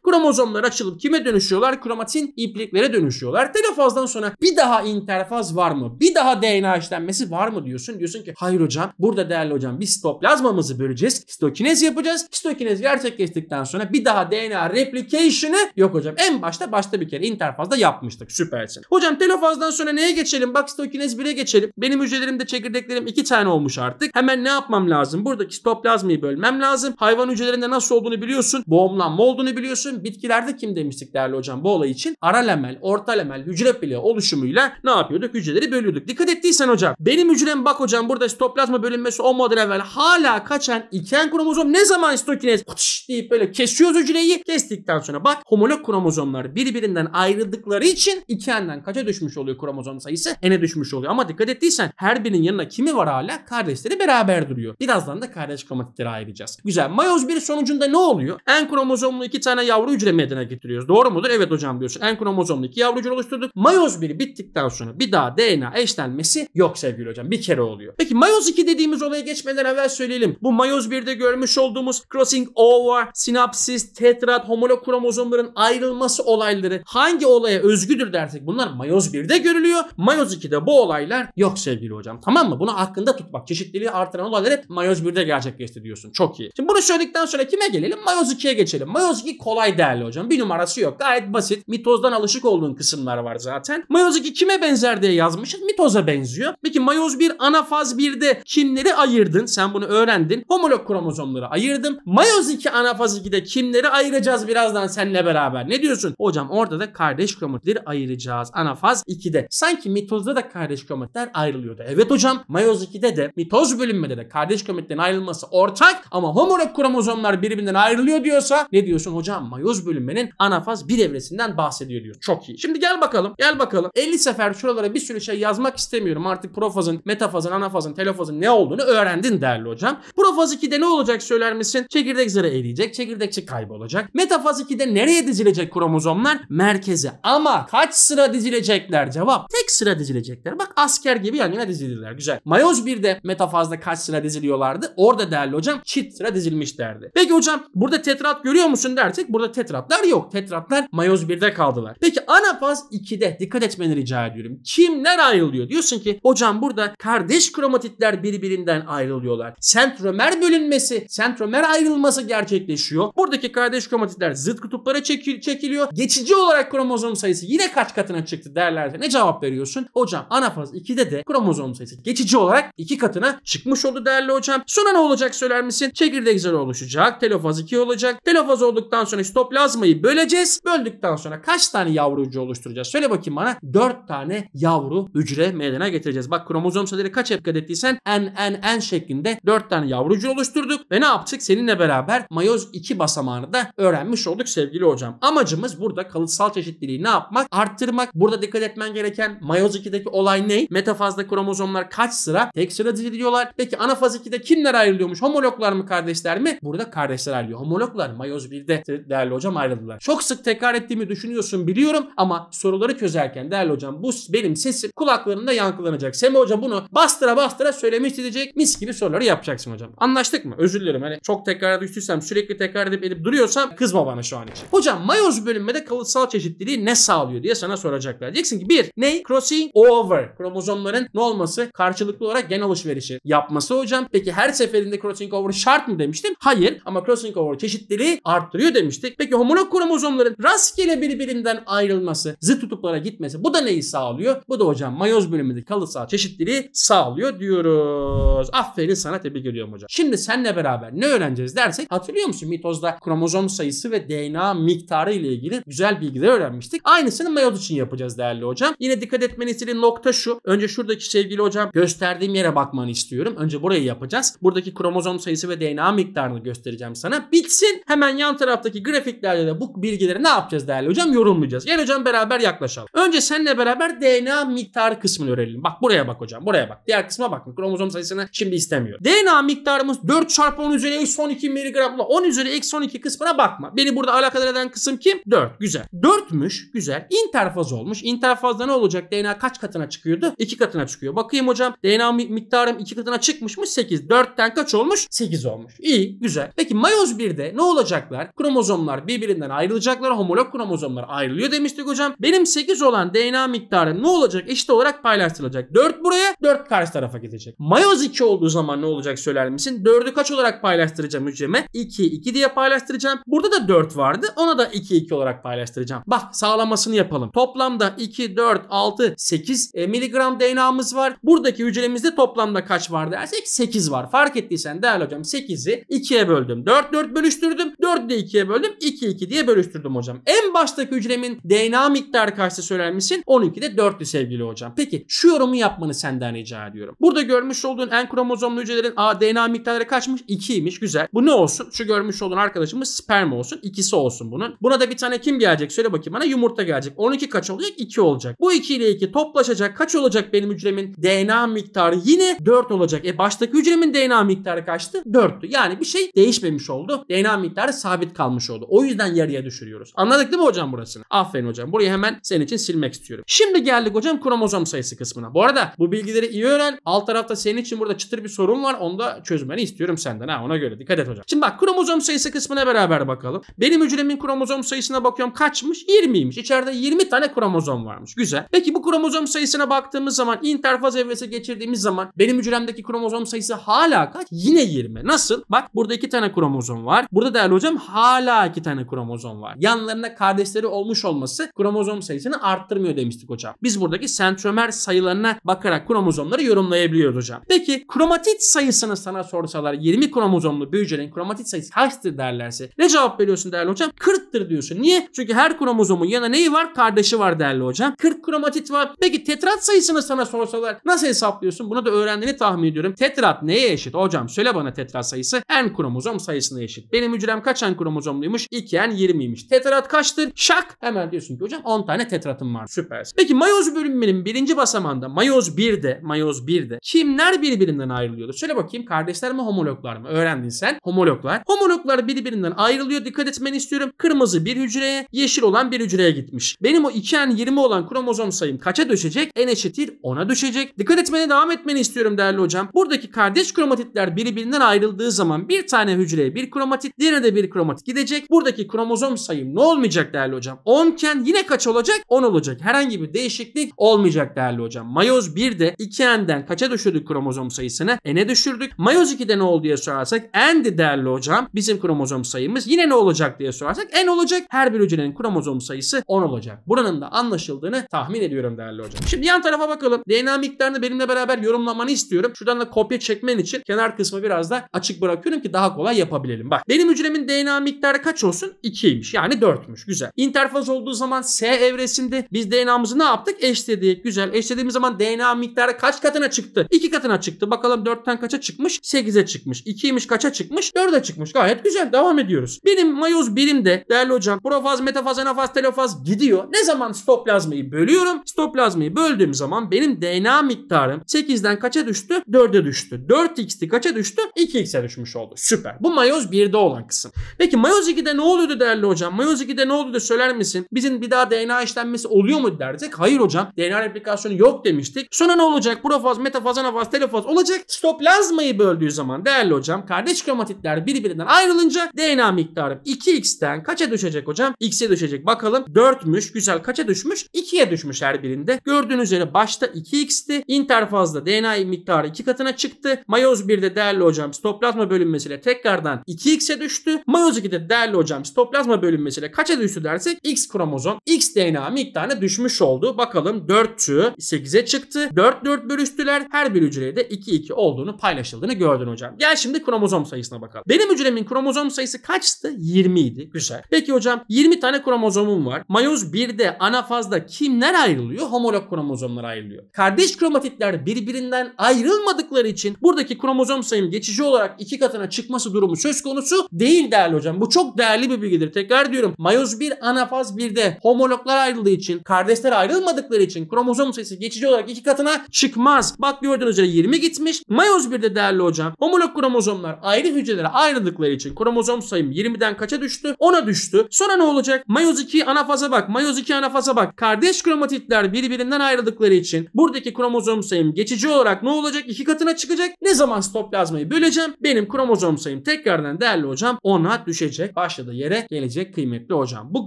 Kromozomlar açılıp kime dönüşüyorlar? Kromatin ipliklere dönüşüyorlar. Telofazdan sonra bir daha interfaz var mı? Bir daha DNA işlenmesi var mı diyorsun. Diyorsun ki hayır hocam burada değerli hocam biz stoplazmamızı böleceğiz. Stokinez yapacağız. Stokinez gerçekleştikten sonra bir daha DNA replication'ı yok hocam. En başta başta bir kere interfazda yapmıştık. Süpersin. Hocam telofazdan sonra neye geçelim? Bak stokinez 1'e geçelim. Benim hücrelerimde çekirdeklerim 2 tane olmuş artık artık. Hemen ne yapmam lazım? Buradaki sitoplazmayı bölmem lazım. Hayvan hücrelerinde nasıl olduğunu biliyorsun. Boğumlanma olduğunu biliyorsun. Bitkilerde kim demiştik değerli hocam bu olay için? Ara lemel, orta lemel, hücre pili oluşumuyla ne yapıyorduk? Hücreleri bölüyorduk. Dikkat ettiysen hocam. Benim hücrem bak hocam burada sitoplazma bölünmesi olmadan evvel hala kaçan iken kromozom ne zaman istokinez? stokinez deyip böyle kesiyoruz hücreyi. Kestikten sonra bak homolog kromozomlar birbirinden ayrıldıkları için ikenden kaça düşmüş oluyor kromozom sayısı? N'e düşmüş oluyor. Ama dikkat ettiysen her birinin yanına kimi var hala? Kardeş kardeşleri beraber duruyor. Birazdan da kardeş kromatitlere ayıracağız. Güzel. Mayoz bir sonucunda ne oluyor? En kromozomlu iki tane yavru hücre meydana getiriyoruz. Doğru mudur? Evet hocam diyorsun. En kromozomlu iki yavru hücre oluşturduk. Mayoz biri bittikten sonra bir daha DNA eşlenmesi yok sevgili hocam. Bir kere oluyor. Peki mayoz 2 dediğimiz olaya geçmeden evvel söyleyelim. Bu mayoz 1'de görmüş olduğumuz crossing over, sinapsis, tetrad, homolog kromozomların ayrılması olayları hangi olaya özgüdür dersek bunlar mayoz 1'de görülüyor. Mayoz 2'de bu olaylar yok sevgili hocam. Tamam mı? Bunu aklında tutmak. Çeşitli çeşitliliği artıran olaylar hep Mayoz 1'de gerçekleşti diyorsun. Çok iyi. Şimdi bunu söyledikten sonra kime gelelim? Mayoz 2'ye geçelim. Mayoz 2 kolay değerli hocam. Bir numarası yok. Gayet basit. Mitozdan alışık olduğun kısımlar var zaten. Mayoz 2 kime benzer diye yazmışız. Mitoza benziyor. Peki Mayoz 1 ana faz 1'de kimleri ayırdın? Sen bunu öğrendin. Homolog kromozomları ayırdım Mayoz 2 ana faz 2'de kimleri ayıracağız birazdan seninle beraber? Ne diyorsun? Hocam orada da kardeş kromatitleri ayıracağız. Ana faz 2'de. Sanki mitozda da kardeş kromatitler ayrılıyordu. Evet hocam Mayoz 2'de de mitoz doz bölünmede de kardeş gametlerin ayrılması ortak ama homolog kromozomlar birbirinden ayrılıyor diyorsa ne diyorsun hocam? Mayoz bölünmenin anafaz bir devresinden bahsediyor diyor. Çok iyi. Şimdi gel bakalım. Gel bakalım. 50 sefer şuralara bir sürü şey yazmak istemiyorum. Artık profazın, metafazın, anafazın, telofazın ne olduğunu öğrendin değerli hocam. Profaz 2'de ne olacak söyler misin? Çekirdek zarı eriyecek. Çekirdekçi kaybolacak. Metafaz 2'de nereye dizilecek kromozomlar? Merkeze. Ama kaç sıra dizilecekler? Cevap. Tek sıra dizilecekler. Bak asker gibi yan yana dizilirler. Güzel. Mayoz 1'de metafaz fazla kaç sıra diziliyorlardı. Orada derli hocam çift sıra dizilmiş derdi. Peki hocam burada tetrat görüyor musun dersek burada tetratlar yok. Tetratlar mayoz 1'de kaldılar. Peki anafaz 2'de dikkat etmeni rica ediyorum. Kimler ayrılıyor? Diyorsun ki hocam burada kardeş kromatitler birbirinden ayrılıyorlar. Sentromer bölünmesi, sentromer ayrılması gerçekleşiyor. Buradaki kardeş kromatitler zıt kutuplara çekil çekiliyor. Geçici olarak kromozom sayısı yine kaç katına çıktı derlerse ne cevap veriyorsun? Hocam anafaz 2'de de kromozom sayısı geçici olarak 2 katına Çıkmış oldu değerli hocam. Sonra ne olacak söyler misin? Çekirdek zarı oluşacak. Telofaz 2 olacak. Telofaz olduktan sonra stoplazmayı böleceğiz. Böldükten sonra kaç tane yavru hücre oluşturacağız? Söyle bakayım bana. 4 tane yavru hücre meydana getireceğiz. Bak kromozom sayıları kaç dikkat ettiysen en en en şeklinde 4 tane yavru hücre oluşturduk ve ne yaptık? Seninle beraber mayoz 2 basamağını da öğrenmiş olduk sevgili hocam. Amacımız burada kalıtsal çeşitliliği ne yapmak? Arttırmak. Burada dikkat etmen gereken mayoz 2'deki olay ne? Metafazda kromozomlar kaç sıra? Tek sıra dizili ayrılıyorlar. Peki anafaz 2'de kimler ayrılıyormuş? Homologlar mı kardeşler mi? Burada kardeşler ayrılıyor. Homologlar mayoz 1'de değerli hocam ayrıldılar. Çok sık tekrar ettiğimi düşünüyorsun biliyorum ama soruları çözerken değerli hocam bu benim sesim kulaklarında yankılanacak. Sema hocam bunu bastıra bastıra söylemiş edecek mis gibi soruları yapacaksın hocam. Anlaştık mı? Özür dilerim. Hani çok tekrar düştüysem sürekli tekrar edip edip duruyorsam kızma bana şu an için. Hocam mayoz bölünmede kalıtsal çeşitliliği ne sağlıyor diye sana soracaklar. Diyeceksin ki bir ne? Crossing over. Kromozomların ne olması? Karşılıklı olarak gen alışverişi açı yapması hocam. Peki her seferinde crossing over şart mı demiştim? Hayır ama crossing over çeşitliliği arttırıyor demiştik. Peki homolog kromozomların rastgele birbirinden ayrılması, zıt tutuplara gitmesi bu da neyi sağlıyor? Bu da hocam mayoz bölümündeki kalıtsal çeşitliliği sağlıyor diyoruz. Aferin sana tebrik ediyorum hocam. Şimdi senle beraber ne öğreneceğiz dersek hatırlıyor musun mitozda kromozom sayısı ve DNA miktarı ile ilgili güzel bilgiler öğrenmiştik. Aynısını mayoz için yapacağız değerli hocam. Yine dikkat etmeni nokta şu. Önce şuradaki sevgili hocam gösterdiğim yere bakmanı istiyorum istiyorum. Önce burayı yapacağız. Buradaki kromozom sayısı ve DNA miktarını göstereceğim sana. Bitsin. Hemen yan taraftaki grafiklerde de bu bilgileri ne yapacağız değerli hocam? Yorumlayacağız. Gel hocam beraber yaklaşalım. Önce seninle beraber DNA miktar kısmını öğrenelim. Bak buraya bak hocam. Buraya bak. Diğer kısma bakın. Kromozom sayısını şimdi istemiyorum. DNA miktarımız 4 çarpı 10 üzeri eksi 12 miligramla 10 üzeri eksi 12 kısmına bakma. Beni burada alakadar eden kısım kim? 4. Güzel. 4'müş. Güzel. İnterfaz olmuş. İnterfazda ne olacak? DNA kaç katına çıkıyordu? 2 katına çıkıyor. Bakayım hocam. DNA miktarım 2 2 katına çıkmışmış 8. 4'ten kaç olmuş? 8 olmuş. İyi güzel. Peki mayoz 1'de ne olacaklar? Kromozomlar birbirinden ayrılacaklar. Homolog kromozomlar ayrılıyor demiştik hocam. Benim 8 olan DNA miktarı ne olacak? Eşit olarak paylaştırılacak. 4 buraya 4 karşı tarafa gidecek. Mayoz 2 olduğu zaman ne olacak söyler misin? 4'ü kaç olarak paylaştıracağım hücreme? 2 2 diye paylaştıracağım. Burada da 4 vardı. Ona da 2 2 olarak paylaştıracağım. Bak sağlamasını yapalım. Toplamda 2 4 6 8 miligram DNA'mız var. Buradaki hücremizde toplamda kaç kaç var dersek 8 var. Fark ettiysen değerli hocam 8'i 2'ye böldüm. 4 4 bölüştürdüm. 4 de 2'ye böldüm. 2 2 diye bölüştürdüm hocam. En baştaki hücremin DNA miktarı kaçta söyler misin? de 4'lü sevgili hocam. Peki şu yorumu yapmanı senden rica ediyorum. Burada görmüş olduğun en kromozomlu hücrelerin A, DNA miktarları kaçmış? 2'ymiş. Güzel. Bu ne olsun? Şu görmüş olduğun arkadaşımız sperm olsun. ikisi olsun bunun. Buna da bir tane kim gelecek? Söyle bakayım bana. Yumurta gelecek. 12 kaç olacak? 2 olacak. Bu 2 ile 2 toplaşacak. Kaç olacak benim hücremin? DNA miktarı yine 4 farklı olacak. E baştaki hücremin DNA miktarı kaçtı? 4'tü. Yani bir şey değişmemiş oldu. DNA miktarı sabit kalmış oldu. O yüzden yarıya düşürüyoruz. Anladık değil mi hocam burasını? Aferin hocam. Burayı hemen senin için silmek istiyorum. Şimdi geldik hocam kromozom sayısı kısmına. Bu arada bu bilgileri iyi öğren. Alt tarafta senin için burada çıtır bir sorun var. Onu da çözmeni istiyorum senden ha ona göre. Dikkat et hocam. Şimdi bak kromozom sayısı kısmına beraber bakalım. Benim hücremin kromozom sayısına bakıyorum kaçmış? 20'ymiş. İçeride 20 tane kromozom varmış. Güzel. Peki bu kromozom sayısına baktığımız zaman interfaz evresi geçirdiğimiz zaman benim hücrem bendeki kromozom sayısı hala kaç? Yine 20. Nasıl? Bak burada iki tane kromozom var. Burada değerli hocam hala iki tane kromozom var. yanlarında kardeşleri olmuş olması kromozom sayısını arttırmıyor demiştik hocam. Biz buradaki sentromer sayılarına bakarak kromozomları yorumlayabiliyoruz hocam. Peki kromatit sayısını sana sorsalar 20 kromozomlu bir hücrenin kromatit sayısı kaçtır derlerse ne cevap veriyorsun değerli hocam? 40'tır diyorsun. Niye? Çünkü her kromozomun yana neyi var? Kardeşi var değerli hocam. 40 kromatit var. Peki tetrat sayısını sana sorsalar nasıl hesaplıyorsun? Bunu da öğrendiğini tahmin tahmin ediyorum. Tetrat neye eşit? Hocam söyle bana tetrat sayısı. en kromozom sayısına eşit. Benim hücrem kaç en kromozomluymuş? 2 en 20'ymiş. Tetrat kaçtır? Şak! Hemen diyorsun ki hocam 10 tane tetratım var. Süpersin. Peki mayoz bölünmenin birinci basamağında mayoz 1'de, mayoz 1'de kimler birbirinden ayrılıyordu? Söyle bakayım kardeşler mi homologlar mı? Öğrendin sen. Homologlar. Homologlar birbirinden ayrılıyor. Dikkat etmeni istiyorum. Kırmızı bir hücreye, yeşil olan bir hücreye gitmiş. Benim o 2 en 20 olan kromozom sayım kaça düşecek? N eşittir 10'a düşecek. Dikkat etmeni devam etmeni istiyorum değerli değerli hocam. Buradaki kardeş kromatitler birbirinden ayrıldığı zaman bir tane hücreye bir kromatit, diğerine de bir kromatit gidecek. Buradaki kromozom sayım ne olmayacak değerli hocam? 10 iken yine kaç olacak? 10 olacak. Herhangi bir değişiklik olmayacak değerli hocam. Mayoz 1'de 2n'den kaça düşürdük kromozom sayısını? E n'e düşürdük. Mayoz 2'de ne oldu diye sorarsak n'di değerli hocam. Bizim kromozom sayımız yine ne olacak diye sorarsak n olacak. Her bir hücrenin kromozom sayısı 10 olacak. Buranın da anlaşıldığını tahmin ediyorum değerli hocam. Şimdi yan tarafa bakalım. DNA miktarını benimle beraber yorumlamanı istiyorum ediyorum. Şuradan da kopya çekmen için kenar kısmı biraz da açık bırakıyorum ki daha kolay yapabilelim. Bak benim hücremin DNA miktarı kaç olsun? 2'ymiş yani 4'müş. Güzel. İnterfaz olduğu zaman S evresinde biz DNA'mızı ne yaptık? Eşledik. Güzel. Eşlediğimiz zaman DNA miktarı kaç katına çıktı? 2 katına çıktı. Bakalım 4'ten kaça çıkmış? 8'e çıkmış. 2'ymiş kaça çıkmış? 4'e çıkmış. Gayet güzel. Devam ediyoruz. Benim mayoz birimde değerli hocam profaz, metafaz, anafaz, telofaz gidiyor. Ne zaman stoplazmayı bölüyorum? Stoplazmayı böldüğüm zaman benim DNA miktarım 8'den kaça düştü? düştü? 4'e düştü. 4x'ti kaça düştü? 2x'e düşmüş oldu. Süper. Bu mayoz 1'de olan kısım. Peki mayoz 2'de ne oluyordu değerli hocam? Mayoz 2'de ne oluyordu söyler misin? Bizim bir daha DNA işlenmesi oluyor mu dersek? Hayır hocam. DNA replikasyonu yok demiştik. Sonra ne olacak? Profaz, metafaz, anafaz, telofaz olacak. Stoplazmayı böldüğü zaman değerli hocam kardeş kromatitler birbirinden ayrılınca DNA miktarı 2x'ten kaça düşecek hocam? x'e düşecek. Bakalım 4'müş. Güzel kaça düşmüş? 2'ye düşmüş her birinde. Gördüğünüz üzere başta 2x'ti. İnterfazda DNA miktarı miktarı 2 katına çıktı. Mayoz 1'de değerli hocam stoplazma bölünmesiyle tekrardan 2x'e düştü. Mayoz 2'de değerli hocam stoplazma bölünmesiyle kaça düştü dersek x kromozom x DNA miktarına düşmüş oldu. Bakalım 4'ü 8'e çıktı. 4 4 bölüştüler. Her bir hücreye de 2 2 olduğunu paylaşıldığını gördün hocam. Gel şimdi kromozom sayısına bakalım. Benim hücremin kromozom sayısı kaçtı? 20 idi. Güzel. Peki hocam 20 tane kromozomum var. Mayoz 1'de anafazda kimler ayrılıyor? Homolog kromozomlar ayrılıyor. Kardeş kromatitler birbirinden ayrı ayrılmadıkları için buradaki kromozom sayım geçici olarak iki katına çıkması durumu söz konusu değil değerli hocam. Bu çok değerli bir bilgidir. Tekrar diyorum mayoz 1 anafaz 1'de homologlar ayrıldığı için kardeşler ayrılmadıkları için kromozom sayısı geçici olarak iki katına çıkmaz. Bak gördüğünüz üzere 20 gitmiş. Mayoz 1'de değerli hocam homolog kromozomlar ayrı hücrelere ayrıldıkları için kromozom sayım 20'den kaça düştü? 10'a düştü. Sonra ne olacak? Mayoz 2 anafaza bak. Mayoz 2 anafaza bak. Kardeş kromatitler birbirinden ayrıldıkları için buradaki kromozom sayım geçici olarak ne olacak? çıkacak, iki katına çıkacak. Ne zaman stop yazmayı böleceğim? Benim kromozom sayım tekrardan değerli hocam ona düşecek. Başladığı yere gelecek kıymetli hocam. Bu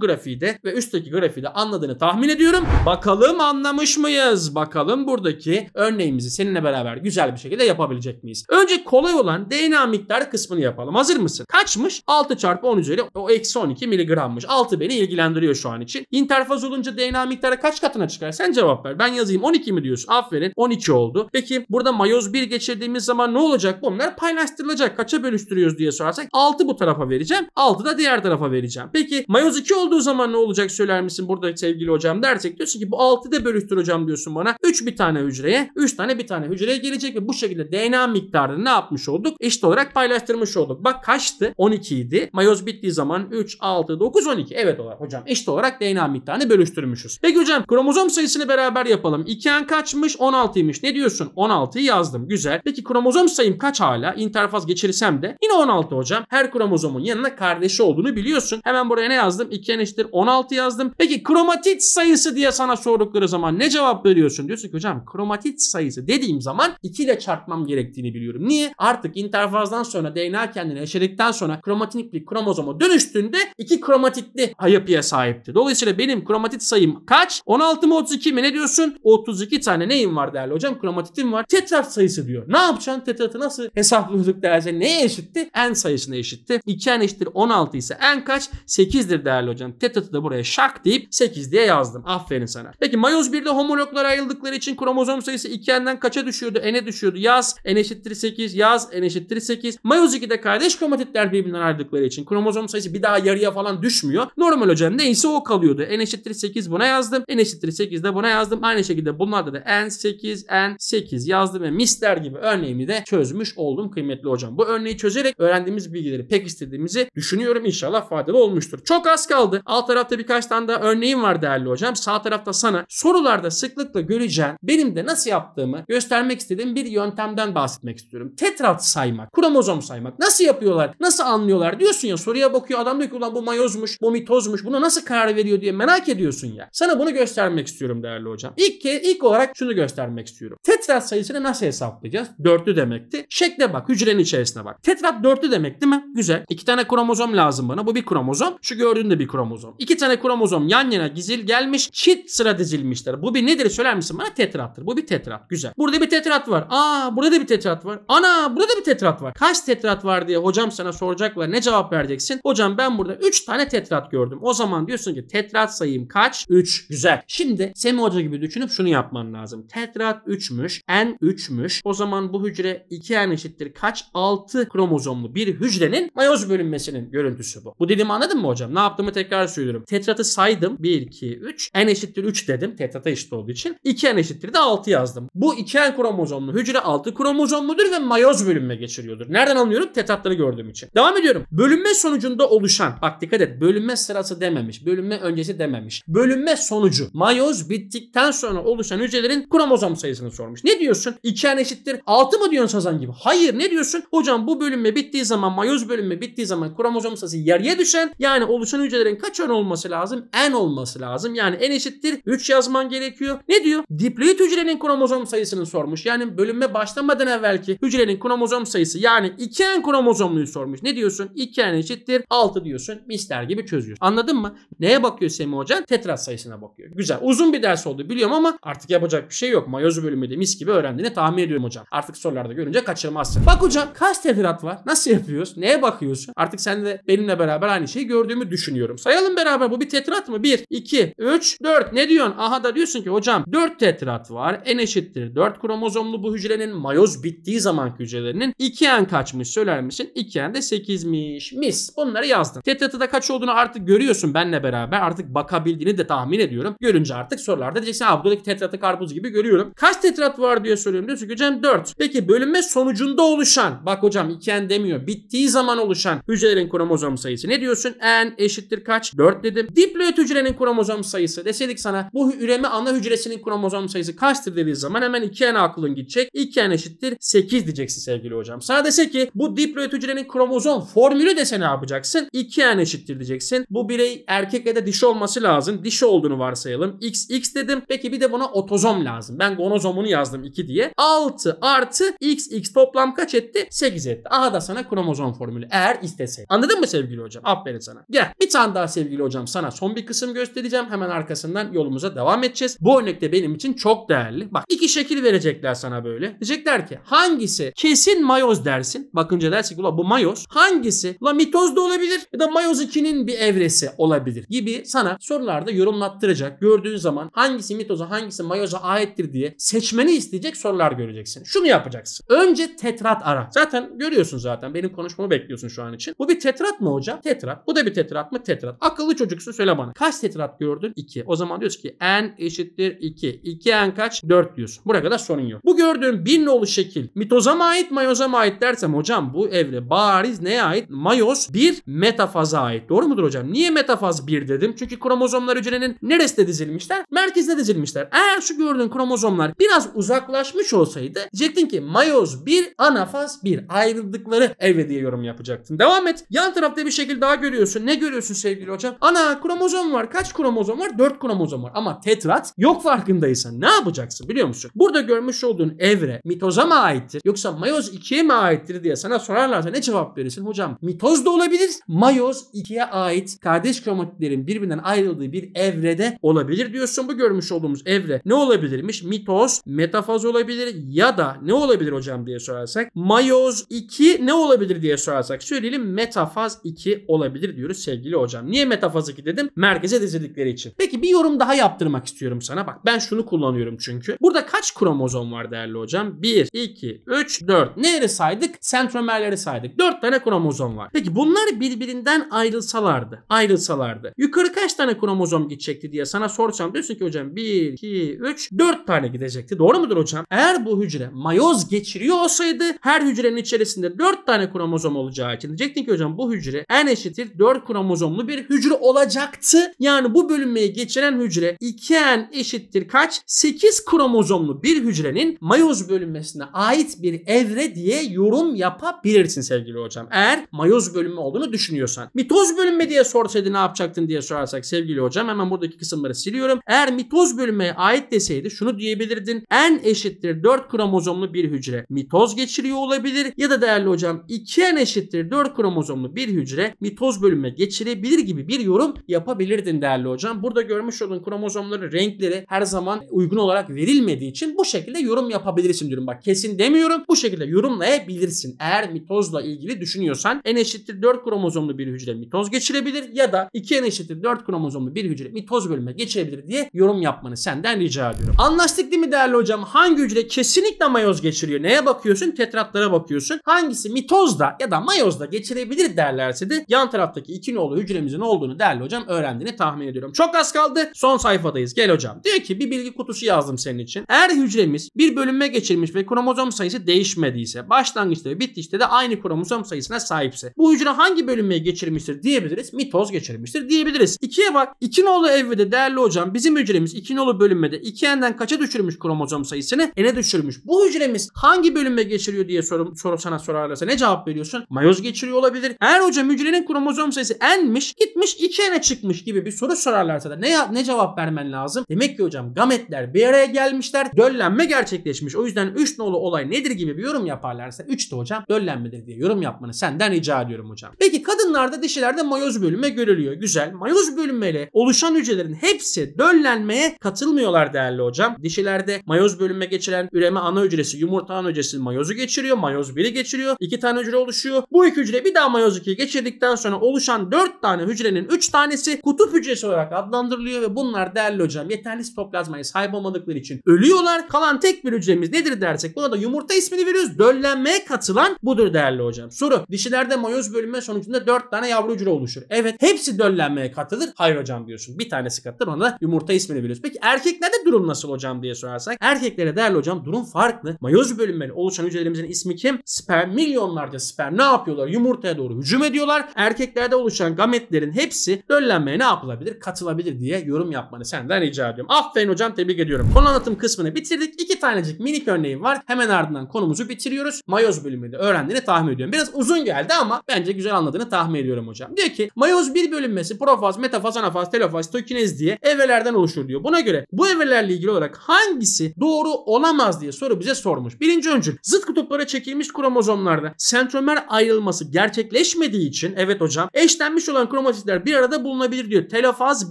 grafiği de ve üstteki grafiği de anladığını tahmin ediyorum. Bakalım anlamış mıyız? Bakalım buradaki örneğimizi seninle beraber güzel bir şekilde yapabilecek miyiz? Önce kolay olan DNA miktarı kısmını yapalım. Hazır mısın? Kaçmış? 6 çarpı 10 üzeri o eksi 12 miligrammış. 6 beni ilgilendiriyor şu an için. İnterfaz olunca DNA miktarı kaç katına çıkar? Sen cevap ver. Ben yazayım. 12 mi diyorsun? Aferin. 12 oldu. Peki burada mayoz 1 geçirdiğimiz zaman ne olacak? Bunlar paylaştırılacak. Kaça bölüştürüyoruz diye sorarsak 6 bu tarafa vereceğim. 6 da diğer tarafa vereceğim. Peki mayoz 2 olduğu zaman ne olacak söyler misin burada sevgili hocam dersek diyorsun ki bu 6 da bölüştür hocam diyorsun bana. 3 bir tane hücreye 3 tane bir tane hücreye gelecek ve bu şekilde DNA miktarını ne yapmış olduk? Eşit olarak paylaştırmış olduk. Bak kaçtı? 12 idi. Mayoz bittiği zaman 3, 6, 9, 12. Evet olarak hocam eşit olarak DNA miktarını bölüştürmüşüz. Peki hocam kromozom sayısını beraber yapalım. 2N kaçmış? 16'ymış. Ne diyorsun? 16'yı yazdım. Güzel. Peki kromozom sayım kaç hala? İnterfaz geçirsem de yine 16 hocam. Her kromozomun yanına kardeşi olduğunu biliyorsun. Hemen buraya ne yazdım? 2 eşittir 16 yazdım. Peki kromatit sayısı diye sana sordukları zaman ne cevap veriyorsun? Diyorsun ki hocam kromatit sayısı dediğim zaman 2 ile çarpmam gerektiğini biliyorum. Niye? Artık interfazdan sonra DNA kendini eşledikten sonra kromatin iplik kromozoma dönüştüğünde 2 kromatitli yapıya sahipti. Dolayısıyla benim kromatit sayım kaç? 16 mı 32 mi ne diyorsun? 32 tane neyim var değerli hocam? Kromatitim var. Tetra hesap sayısı diyor. Ne yapacaksın? Tetratı nasıl hesaplıyorduk derse neye eşitti? N sayısına eşitti. 2N eşittir 16 ise N kaç? 8'dir değerli hocam. Tetratı da buraya şak deyip 8 diye yazdım. Aferin sana. Peki mayoz 1'de homologlar ayrıldıkları için kromozom sayısı 2N'den kaça düşüyordu? N'e düşüyordu. Yaz. N eşittir 8. Yaz. N eşittir 8. Mayoz 2'de kardeş kromatitler birbirinden ayrıldıkları için kromozom sayısı bir daha yarıya falan düşmüyor. Normal hocam neyse o kalıyordu. N eşittir 8 buna yazdım. N eşittir 8 de buna yazdım. Aynı şekilde bunlarda da N8, N8 yazdım ve mister gibi örneğimi de çözmüş oldum kıymetli hocam. Bu örneği çözerek öğrendiğimiz bilgileri pek istediğimizi düşünüyorum. İnşallah faydalı olmuştur. Çok az kaldı. Alt tarafta birkaç tane daha örneğim var değerli hocam. Sağ tarafta sana sorularda sıklıkla göreceğin benim de nasıl yaptığımı göstermek istediğim bir yöntemden bahsetmek istiyorum. Tetrat saymak, kromozom saymak. Nasıl yapıyorlar? Nasıl anlıyorlar? Diyorsun ya soruya bakıyor adam diyor ki ulan bu mayozmuş, bu mitozmuş. Buna nasıl karar veriyor diye merak ediyorsun ya. Sana bunu göstermek istiyorum değerli hocam. İlk, ilk olarak şunu göstermek istiyorum. Tetrat sayısını nasıl nasıl hesaplayacağız? Dörtlü demekti. Şekle bak. Hücrenin içerisine bak. Tetrat dörtlü demek değil mi? Güzel. İki tane kromozom lazım bana. Bu bir kromozom. Şu gördüğün de bir kromozom. İki tane kromozom yan yana gizil gelmiş. Çift sıra dizilmişler. Bu bir nedir söyler misin bana? Tetrattır. Bu bir tetrat. Güzel. Burada bir tetrat var. Aa burada da bir tetrat var. Ana burada da bir tetrat var. Kaç tetrat var diye hocam sana soracaklar. Ne cevap vereceksin? Hocam ben burada 3 tane tetrat gördüm. O zaman diyorsun ki tetrat sayım kaç? 3. Güzel. Şimdi Semih Hoca gibi düşünüp şunu yapman lazım. Tetrat 3'müş. N3 düşmüş. O zaman bu hücre 2n eşittir kaç? 6 kromozomlu bir hücrenin mayoz bölünmesinin görüntüsü bu. Bu dediğimi anladın mı hocam? Ne yaptığımı tekrar söylüyorum. Tetratı saydım. 1, 2, 3. N eşittir 3 dedim. Tetrata eşit olduğu için. 2n eşittir de 6 yazdım. Bu 2n kromozomlu hücre 6 kromozomludur ve mayoz bölünme geçiriyordur. Nereden anlıyorum? Tetratları gördüğüm için. Devam ediyorum. Bölünme sonucunda oluşan. Bak dikkat et. Bölünme sırası dememiş. Bölünme öncesi dememiş. Bölünme sonucu. Mayoz bittikten sonra oluşan hücrelerin kromozom sayısını sormuş. Ne diyorsun? içeren eşittir 6 mı diyorsun Sazan gibi? Hayır ne diyorsun? Hocam bu bölünme bittiği zaman mayoz bölünme bittiği zaman kromozom sayısı yarıya düşen yani oluşan hücrelerin kaç ön olması lazım? N olması lazım. Yani N eşittir 3 yazman gerekiyor. Ne diyor? Diploid hücrenin kromozom sayısını sormuş. Yani bölünme başlamadan evvelki hücrenin kromozom sayısı yani 2N kromozomluyu sormuş. Ne diyorsun? 2N eşittir 6 diyorsun. Mister gibi çözüyorsun. Anladın mı? Neye bakıyor Semih Hoca? Tetrat sayısına bakıyor. Güzel. Uzun bir ders oldu biliyorum ama artık yapacak bir şey yok. Mayoz bölümü de mis gibi öğrendiğini tahmin tahmin ediyorum hocam. Artık sorularda görünce kaçırmazsın. Bak hocam kaç tedirat var? Nasıl yapıyoruz? Neye bakıyorsun? Artık sen de benimle beraber aynı şeyi gördüğümü düşünüyorum. Sayalım beraber bu bir tetrat mı? 1, 2, 3, 4. Ne diyorsun? Aha da diyorsun ki hocam 4 tetrat var. En eşittir. 4 kromozomlu bu hücrenin mayoz bittiği zamanki hücrelerinin 2n kaçmış söyler misin? 2n de 8'miş. Mis. Bunları yazdın. Tetratı da kaç olduğunu artık görüyorsun benle beraber. Artık bakabildiğini de tahmin ediyorum. Görünce artık sorularda diyeceksin abi buradaki tetratı karpuz gibi görüyorum. Kaç tetrat var diye soruyorum kötü gücem 4. Peki bölünme sonucunda oluşan bak hocam 2n demiyor. Bittiği zaman oluşan hücrelerin kromozom sayısı. Ne diyorsun? N eşittir kaç? 4 dedim. Diploid hücrenin kromozom sayısı. Deseydik sana bu üreme ana hücresinin kromozom sayısı kaçtır dediği zaman hemen 2n aklın gidecek. 2n eşittir 8 diyeceksin sevgili hocam. Sana dese ki bu diploid hücrenin kromozom formülü dese ne yapacaksın? 2n eşittir diyeceksin. Bu birey erkek ya da dişi olması lazım. Dişi olduğunu varsayalım. X X dedim. Peki bir de buna otozom lazım. Ben gonozomunu yazdım 2 diye. 6 artı XX toplam kaç etti? 8 etti. Aha da sana kromozom formülü eğer isteseydi. Anladın mı sevgili hocam? Aferin sana. Gel bir tane daha sevgili hocam sana son bir kısım göstereceğim. Hemen arkasından yolumuza devam edeceğiz. Bu örnekte benim için çok değerli. Bak iki şekil verecekler sana böyle. Diyecekler ki hangisi kesin mayoz dersin. Bakınca dersin ki bu mayoz. Hangisi? La mitoz da olabilir ya da mayoz 2'nin bir evresi olabilir gibi sana sorularda yorumlattıracak. Gördüğün zaman hangisi mitoza hangisi mayoza aittir diye seçmeni isteyecek sorular göreceksin. Şunu yapacaksın. Önce tetrat ara. Zaten görüyorsun zaten. Benim konuşmamı bekliyorsun şu an için. Bu bir tetrat mı hocam? Tetrat. Bu da bir tetrat mı? Tetrat. Akıllı çocuksun söyle bana. Kaç tetrat gördün? 2. O zaman diyorsun ki n eşittir 2. 2 n kaç? 4 diyorsun. Buraya kadar sorun yok. Bu gördüğün bin nolu şekil mitozama ait mayozama ait dersem hocam bu evre bariz neye ait? Mayoz bir metafaza ait. Doğru mudur hocam? Niye metafaz 1 dedim? Çünkü kromozomlar hücrenin neresinde dizilmişler? Merkezde dizilmişler. Eğer şu gördüğün kromozomlar biraz uzaklaşmış olsaydı diyecektin ki Mayoz 1, Anafas 1. Ayrıldıkları evre diye yorum yapacaktın. Devam et. Yan tarafta bir şekil daha görüyorsun. Ne görüyorsun sevgili hocam? Ana kromozom var. Kaç kromozom var? 4 kromozom var. Ama tetrat yok farkındaysan ne yapacaksın biliyor musun? Burada görmüş olduğun evre mitoza mı aittir? Yoksa mayoz 2'ye mi aittir diye sana sorarlarsa ne cevap verirsin? Hocam mitoz da olabilir. Mayoz 2'ye ait kardeş kromatitlerin birbirinden ayrıldığı bir evrede olabilir diyorsun. Bu görmüş olduğumuz evre ne olabilirmiş? Mitoz, metafaz olabilir olabilir ya da ne olabilir hocam diye sorarsak mayoz 2 ne olabilir diye sorarsak söyleyelim metafaz 2 olabilir diyoruz sevgili hocam. Niye metafaz 2 dedim? Merkeze dizildikleri için. Peki bir yorum daha yaptırmak istiyorum sana. Bak ben şunu kullanıyorum çünkü. Burada kaç kromozom var değerli hocam? 1, 2, 3, 4. Neleri saydık? Sentromerleri saydık. 4 tane kromozom var. Peki bunlar birbirinden ayrılsalardı. Ayrılsalardı. Yukarı kaç tane kromozom gidecekti diye sana sorsam diyorsun ki hocam 1, 2, 3, 4 tane gidecekti. Doğru mudur hocam? Eğer eğer bu hücre mayoz geçiriyor olsaydı her hücrenin içerisinde 4 tane kromozom olacağı için diyecektin ki hocam bu hücre en eşittir 4 kromozomlu bir hücre olacaktı. Yani bu bölünmeyi geçiren hücre 2 en eşittir kaç? 8 kromozomlu bir hücrenin mayoz bölünmesine ait bir evre diye yorum yapabilirsin sevgili hocam. Eğer mayoz bölünme olduğunu düşünüyorsan. Mitoz bölünme diye sorsaydı ne yapacaktın diye sorarsak sevgili hocam hemen buradaki kısımları siliyorum. Eğer mitoz bölünmeye ait deseydi şunu diyebilirdin. en eşittir 4 kromozomlu bir hücre mitoz geçiriyor olabilir ya da değerli hocam 2N eşittir 4 kromozomlu bir hücre mitoz bölüme geçirebilir gibi bir yorum yapabilirdin değerli hocam. Burada görmüş olduğun kromozomların renkleri her zaman uygun olarak verilmediği için bu şekilde yorum yapabilirsin diyorum. Bak kesin demiyorum. Bu şekilde yorumlayabilirsin. Eğer mitozla ilgili düşünüyorsan N eşittir 4 kromozomlu bir hücre mitoz geçirebilir ya da 2N eşittir 4 kromozomlu bir hücre mitoz bölüme geçirebilir diye yorum yapmanı senden rica ediyorum. Anlaştık değil mi değerli hocam? Hangi hücre kesinlikle mayoz geçiriyor. Neye bakıyorsun? Tetratlara bakıyorsun. Hangisi mitozda ya da mayozda geçirebilir derlerse de yan taraftaki iki nolu hücremizin olduğunu değerli hocam öğrendiğini tahmin ediyorum. Çok az kaldı. Son sayfadayız. Gel hocam. Diyor ki bir bilgi kutusu yazdım senin için. Eğer hücremiz bir bölünme geçirmiş ve kromozom sayısı değişmediyse başlangıçta ve bitişte de aynı kromozom sayısına sahipse bu hücre hangi bölünmeyi geçirmiştir diyebiliriz. Mitoz geçirmiştir diyebiliriz. İkiye bak. İki nolu evrede değerli hocam bizim hücremiz iki nolu bölünmede iki enden kaça düşürmüş kromozom sayısını? E n'e düşürmüş düşürmüş. Bu hücremiz hangi bölüme geçiriyor diye soru, soru sana sorarlarsa ne cevap veriyorsun? Mayoz geçiriyor olabilir. Eğer hocam hücrenin kromozom sayısı enmiş gitmiş iki ne çıkmış gibi bir soru sorarlarsa da ne, ne cevap vermen lazım? Demek ki hocam gametler bir araya gelmişler. Döllenme gerçekleşmiş. O yüzden 3 nolu olay nedir gibi bir yorum yaparlarsa 3 de hocam döllenmedir diye yorum yapmanı senden rica ediyorum hocam. Peki kadınlarda dişilerde mayoz bölünme görülüyor. Güzel. Mayoz bölünmeyle oluşan hücrelerin hepsi döllenmeye katılmıyorlar değerli hocam. Dişilerde mayoz bölünme geçiren Üreme ana hücresi yumurta ana hücresi mayozu geçiriyor. Mayoz 1'i geçiriyor. 2 tane hücre oluşuyor. Bu iki hücre bir daha mayoz 2'yi geçirdikten sonra oluşan 4 tane hücrenin 3 tanesi kutup hücresi olarak adlandırılıyor ve bunlar değerli hocam yeterli stoplazmaya sahip olmadıkları için ölüyorlar. Kalan tek bir hücremiz nedir dersek buna da yumurta ismini veriyoruz. Döllenmeye katılan budur değerli hocam. Soru dişilerde mayoz bölünme sonucunda 4 tane yavru hücre oluşur. Evet hepsi döllenmeye katılır. Hayır hocam diyorsun. Bir tanesi katılır ona da yumurta ismini veriyoruz. Peki erkeklerde durum nasıl hocam diye sorarsak erkeklere değerli hocam durum farklı. Mayoz bölünmeli oluşan hücrelerimizin ismi kim? Sperm. Milyonlarca sperm ne yapıyorlar? Yumurtaya doğru hücum ediyorlar. Erkeklerde oluşan gametlerin hepsi döllenmeye ne yapılabilir? Katılabilir diye yorum yapmanı senden rica ediyorum. Aferin hocam tebrik ediyorum. Konu anlatım kısmını bitirdik. İki tanecik minik örneğim var. Hemen ardından konumuzu bitiriyoruz. Mayoz bölünmeli öğrendiğini tahmin ediyorum. Biraz uzun geldi ama bence güzel anladığını tahmin ediyorum hocam. Diyor ki mayoz bir bölünmesi profaz, metafaz, anafaz, telofaz, tökinez diye evrelerden oluşur diyor. Buna göre bu evrelerle ilgili olarak hangisi doğru olamaz olamaz diye soru bize sormuş. Birinci öncül zıt kutuplara çekilmiş kromozomlarda sentromer ayrılması gerçekleşmediği için evet hocam eşlenmiş olan kromatitler bir arada bulunabilir diyor. Telofaz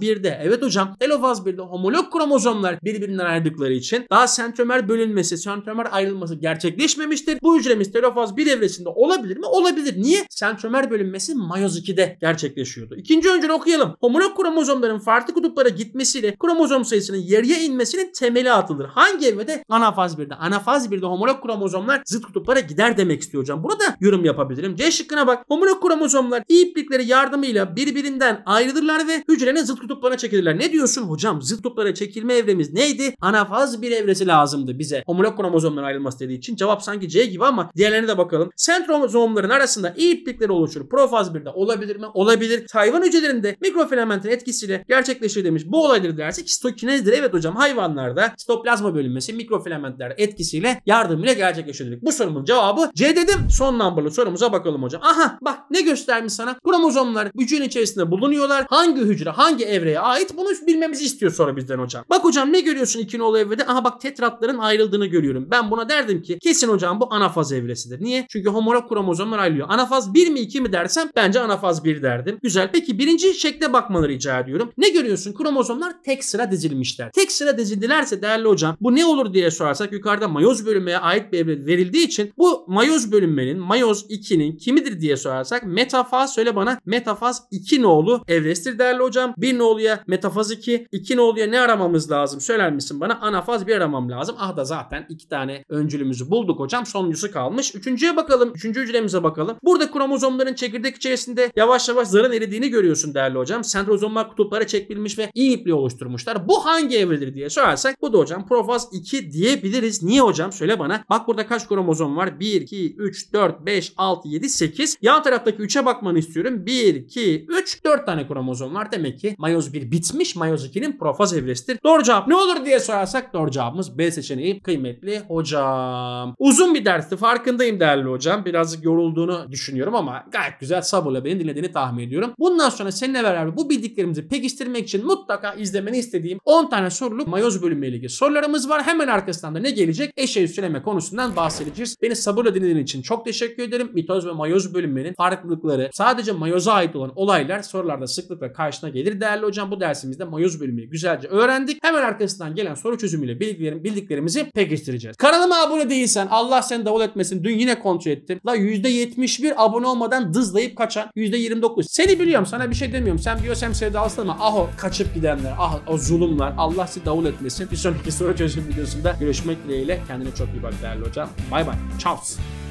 1'de evet hocam telofaz 1'de homolog kromozomlar birbirinden ayrıldıkları için daha sentromer bölünmesi, sentromer ayrılması gerçekleşmemiştir. Bu hücremiz telofaz 1 evresinde olabilir mi? Olabilir. Niye? Sentromer bölünmesi mayoz 2'de gerçekleşiyordu. İkinci öncül okuyalım. Homolog kromozomların farklı kutuplara gitmesiyle kromozom sayısının yarıya inmesinin temeli atılır. Hangi evrede? Anafaz faz 1'de. Ana faz 1'de homolog kromozomlar zıt kutuplara gider demek istiyor hocam. Burada yorum yapabilirim. C şıkkına bak. Homolog kromozomlar iplikleri yardımıyla birbirinden ayrılırlar ve hücrenin zıt kutuplarına çekilirler. Ne diyorsun hocam? Zıt kutuplara çekilme evremiz neydi? Ana faz 1 evresi lazımdı bize. Homolog kromozomlar ayrılması dediği için cevap sanki C gibi ama diğerlerine de bakalım. Sentromozomların arasında iyi iplikleri oluşur. Profaz 1'de olabilir mi? Olabilir. Hayvan hücrelerinde mikrofilamentin etkisiyle gerçekleşir demiş. Bu olaydır dersek stokinezdir. Evet hocam hayvanlarda stoplazma bölünmesi, mikrofilament piramitler etkisiyle yardımıyla gerçekleştirdik. Bu sorumun cevabı C dedim. Son numaralı sorumuza bakalım hocam. Aha bak ne göstermiş sana? Kromozomlar hücrenin içerisinde bulunuyorlar. Hangi hücre hangi evreye ait bunu bilmemizi istiyor sonra bizden hocam. Bak hocam ne görüyorsun iki nolu evrede? Aha bak tetratların ayrıldığını görüyorum. Ben buna derdim ki kesin hocam bu anafaz evresidir. Niye? Çünkü homolog kromozomlar ayrılıyor. Anafaz 1 mi 2 mi dersem bence anafaz 1 derdim. Güzel. Peki birinci şekle bakmaları rica ediyorum. Ne görüyorsun? Kromozomlar tek sıra dizilmişler. Tek sıra dizildilerse değerli hocam bu ne olur diye sorarsa bakarsak yukarıda mayoz bölünmeye ait bir evre verildiği için bu mayoz bölünmenin mayoz 2'nin kimidir diye sorarsak metafaz söyle bana metafaz 2 nolu evrestir değerli hocam. 1 noluya metafaz 2, 2 noluya ne aramamız lazım söyler misin bana? Anafaz 1 aramam lazım. Ah da zaten 2 tane öncülümüzü bulduk hocam. Sonuncusu kalmış. Üçüncüye bakalım. Üçüncü hücremize bakalım. Burada kromozomların çekirdek içerisinde yavaş yavaş zarın eridiğini görüyorsun değerli hocam. Sentrozomlar kutuplara çekilmiş ve iyi ipliği oluşturmuşlar. Bu hangi evredir diye sorarsak bu da hocam profaz 2 diyebiliriz diyebiliriz. Niye hocam? Söyle bana. Bak burada kaç kromozom var? 1, 2, 3, 4, 5, 6, 7, 8. Yan taraftaki 3'e bakmanı istiyorum. 1, 2, 3, 4 tane kromozom var. Demek ki mayoz 1 bitmiş. Mayoz 2'nin profaz evresidir. Doğru cevap ne olur diye sorarsak doğru cevabımız B seçeneği kıymetli hocam. Uzun bir dersti farkındayım değerli hocam. Birazcık yorulduğunu düşünüyorum ama gayet güzel sabırla beni dinlediğini tahmin ediyorum. Bundan sonra seninle beraber bu bildiklerimizi pekiştirmek için mutlaka izlemeni istediğim 10 tane soruluk mayoz bölümüyle ilgili sorularımız var. Hemen arkasından da ne gelecek? Eşe üsteleme konusundan bahsedeceğiz. Beni sabırla dinlediğin için çok teşekkür ederim. Mitoz ve mayoz bölümlerinin farklılıkları, sadece mayoza ait olan olaylar sorularda sıklıkla karşına gelir. Değerli hocam bu dersimizde mayoz bölümünü güzelce öğrendik. Hemen arkasından gelen soru çözümüyle bildiklerim, bildiklerimizi pekiştireceğiz. Kanalıma abone değilsen Allah seni davul etmesin. Dün yine kontrol ettim. La %71 abone olmadan dızlayıp kaçan %29. Seni biliyorum sana bir şey demiyorum. Sen biyorsem sevdalısın ama Aho kaçıp gidenler, ah o zulümler Allah sizi davul etmesin. Bir sonraki soru çözüm videosunda görüşmek dileğiyle kendine çok iyi bak değerli hocam. Bay bay. Ciao.